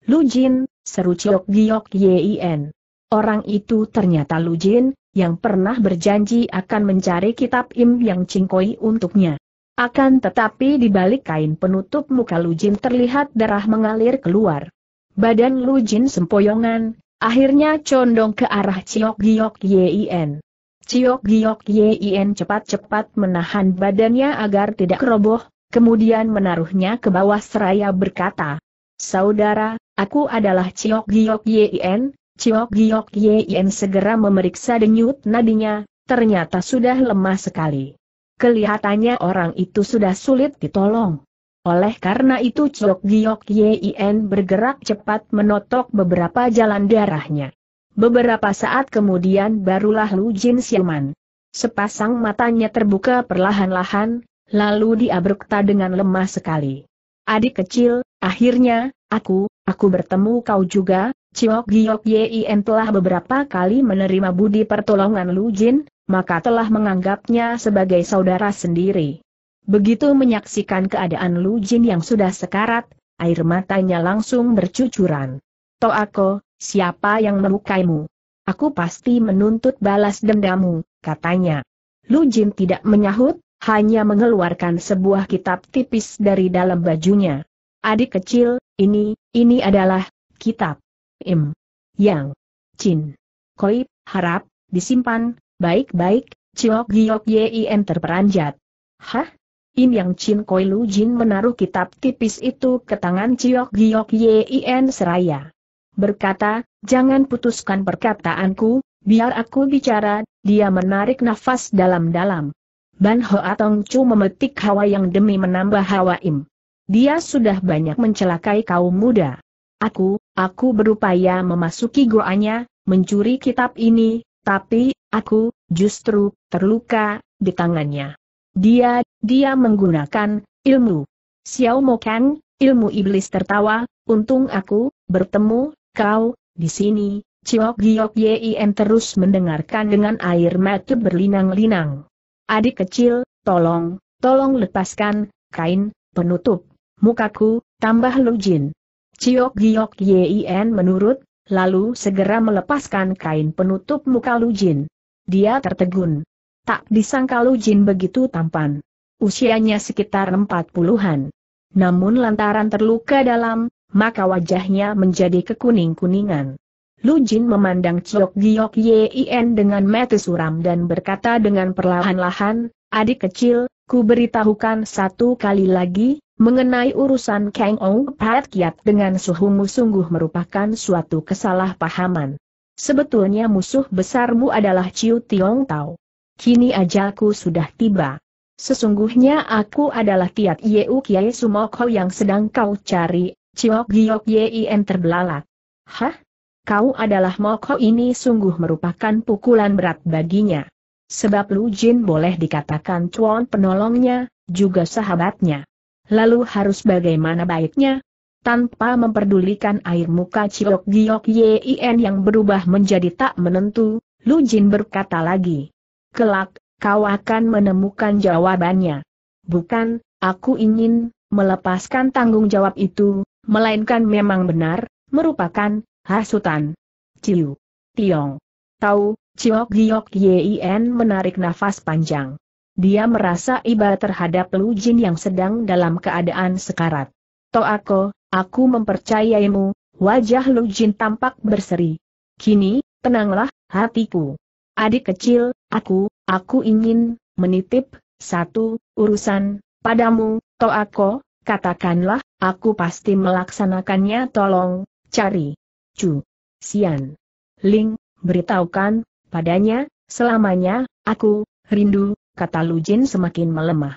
Lu Jin, seru Chiok Giok Yin. Orang itu ternyata Lu Jin, yang pernah berjanji akan mencari kitab Im Yang Cingkoi untuknya. Akan tetapi di balik kain penutup muka Lu Jin terlihat darah mengalir keluar. Badan Lu Jin sempoyongan, akhirnya condong ke arah Ciok Giok Yin. Ciok Giok Yin cepat-cepat menahan badannya agar tidak roboh, kemudian menaruhnya ke bawah seraya berkata, Saudara, aku adalah Ciok Giok Yin, Ciok Giok Yin segera memeriksa denyut nadinya, ternyata sudah lemah sekali kelihatannya orang itu sudah sulit ditolong. Oleh karena itu Chok Giok Yin bergerak cepat menotok beberapa jalan darahnya. Beberapa saat kemudian barulah Lu Jin Siaman. Sepasang matanya terbuka perlahan-lahan, lalu dia berkata dengan lemah sekali. Adik kecil, akhirnya, aku, aku bertemu kau juga, Ciok Giok Yin telah beberapa kali menerima budi pertolongan Lu Jin, maka telah menganggapnya sebagai saudara sendiri. Begitu menyaksikan keadaan Lu Jin yang sudah sekarat, air matanya langsung bercucuran. aku, siapa yang melukaimu? Aku pasti menuntut balas dendamu, katanya. Lu Jin tidak menyahut, hanya mengeluarkan sebuah kitab tipis dari dalam bajunya. Adik kecil, ini, ini adalah, kitab. Im. Yang. Jin Koi, harap, disimpan, Baik-baik, Ciok Giok Yim terperanjat. Hah? Im Yang Chin Koi Lu Jin menaruh kitab tipis itu ke tangan Ciok Giok Yim seraya. Berkata, jangan putuskan perkataanku, biar aku bicara, dia menarik nafas dalam-dalam. Ban Hoa Tong Chu memetik hawa yang demi menambah hawa Im. Dia sudah banyak mencelakai kaum muda. Aku, aku berupaya memasuki goanya, mencuri kitab ini, tapi, Aku, justru, terluka, di tangannya. Dia, dia menggunakan, ilmu. Xiao Mo Kang, ilmu iblis tertawa, untung aku, bertemu, kau, di sini, Ciok Giok Yim terus mendengarkan dengan air mata berlinang-linang. Adik kecil, tolong, tolong lepaskan, kain, penutup, mukaku, tambah Lu Jin. Ciok Giok Yim menurut, lalu segera melepaskan kain penutup muka lujin. Dia tertegun. Tak disangka Lu Jin begitu tampan. Usianya sekitar empat puluhan. Namun lantaran terluka dalam, maka wajahnya menjadi kekuning-kuningan. Lu Jin memandang Ciok Giok Yin dengan mata suram dan berkata dengan perlahan-lahan, adik kecil, ku beritahukan satu kali lagi, mengenai urusan Kang Ong Pat Kiat dengan suhumu sungguh merupakan suatu kesalahpahaman. Sebetulnya musuh besarmu adalah Ciu Tiong Tao. Kini ajalku sudah tiba. Sesungguhnya aku adalah Tiat Yeu Kiai Sumoko yang sedang kau cari, Ciok Giok Yien terbelalak. Hah? Kau adalah Mokho ini sungguh merupakan pukulan berat baginya. Sebab Lu Jin boleh dikatakan cuan penolongnya, juga sahabatnya. Lalu harus bagaimana baiknya, tanpa memperdulikan air muka Ciok Giok Yin yang berubah menjadi tak menentu, Lu Jin berkata lagi. Kelak, kau akan menemukan jawabannya. Bukan, aku ingin melepaskan tanggung jawab itu, melainkan memang benar, merupakan hasutan. Ciu. Tiong. Tahu, Ciok Giok Yin menarik nafas panjang. Dia merasa iba terhadap Lu Jin yang sedang dalam keadaan sekarat. Toako, Aku mempercayaimu, wajah Lu Jin tampak berseri. Kini, tenanglah, hatiku. Adik kecil, aku, aku ingin, menitip, satu, urusan, padamu, Toako, katakanlah, aku pasti melaksanakannya tolong, cari. Chu. Sian. Ling, beritahukan, padanya, selamanya, aku, rindu, kata Lu Jin semakin melemah.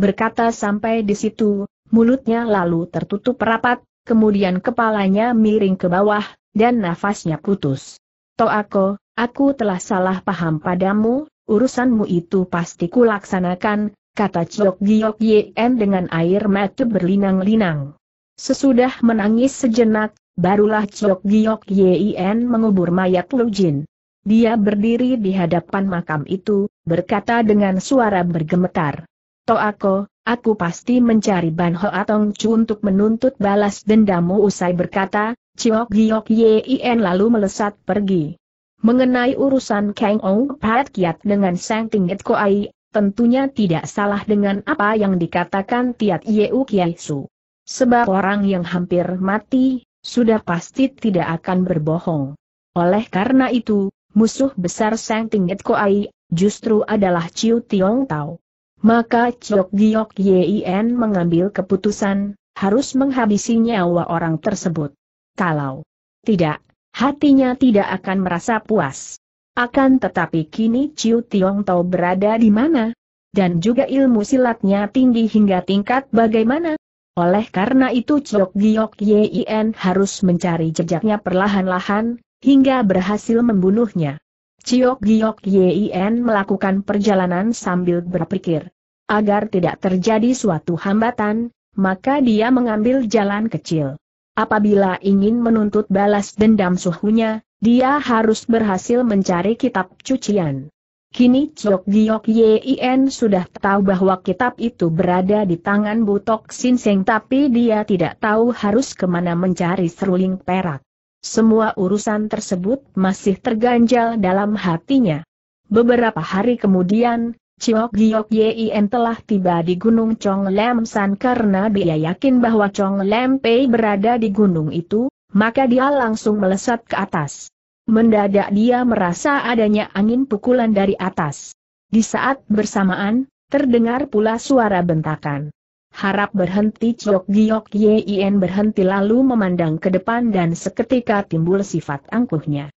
Berkata sampai di situ, mulutnya lalu tertutup rapat, kemudian kepalanya miring ke bawah, dan nafasnya putus. Toako, aku telah salah paham padamu, urusanmu itu pasti kulaksanakan, kata Chok Giok Yen dengan air mata berlinang-linang. Sesudah menangis sejenak, barulah Chok Giok Yen mengubur mayat Jin. Dia berdiri di hadapan makam itu, berkata dengan suara bergemetar. Toako, Aku pasti mencari Ban Ho Atong Chu untuk menuntut balas dendammu usai berkata, Chiok Giok Yin lalu melesat pergi. Mengenai urusan Kang Ong Pat Kiat dengan Sang Tingit Koai, tentunya tidak salah dengan apa yang dikatakan Tiat Yeu Kiai Su. Sebab orang yang hampir mati, sudah pasti tidak akan berbohong. Oleh karena itu, musuh besar Sang Tingit Koai, justru adalah Ciu Tiong Tau. Maka Chok Giok Yin mengambil keputusan, harus menghabisi nyawa orang tersebut. Kalau tidak, hatinya tidak akan merasa puas. Akan tetapi kini Chiu Tiong Tau berada di mana? Dan juga ilmu silatnya tinggi hingga tingkat bagaimana? Oleh karena itu Chok Giok Yin harus mencari jejaknya perlahan-lahan, hingga berhasil membunuhnya. Ciok Giok Yin melakukan perjalanan sambil berpikir. Agar tidak terjadi suatu hambatan, maka dia mengambil jalan kecil. Apabila ingin menuntut balas dendam suhunya, dia harus berhasil mencari kitab cucian. Kini Ciok Giok Yin sudah tahu bahwa kitab itu berada di tangan Butok Sinseng tapi dia tidak tahu harus kemana mencari seruling perak semua urusan tersebut masih terganjal dalam hatinya. Beberapa hari kemudian, Chiok Giok Yien telah tiba di Gunung Chong Lam San karena dia yakin bahwa Chong Lam Pei berada di gunung itu, maka dia langsung melesat ke atas. Mendadak dia merasa adanya angin pukulan dari atas. Di saat bersamaan, terdengar pula suara bentakan. Harap berhenti Chok Giok Yin berhenti lalu memandang ke depan dan seketika timbul sifat angkuhnya.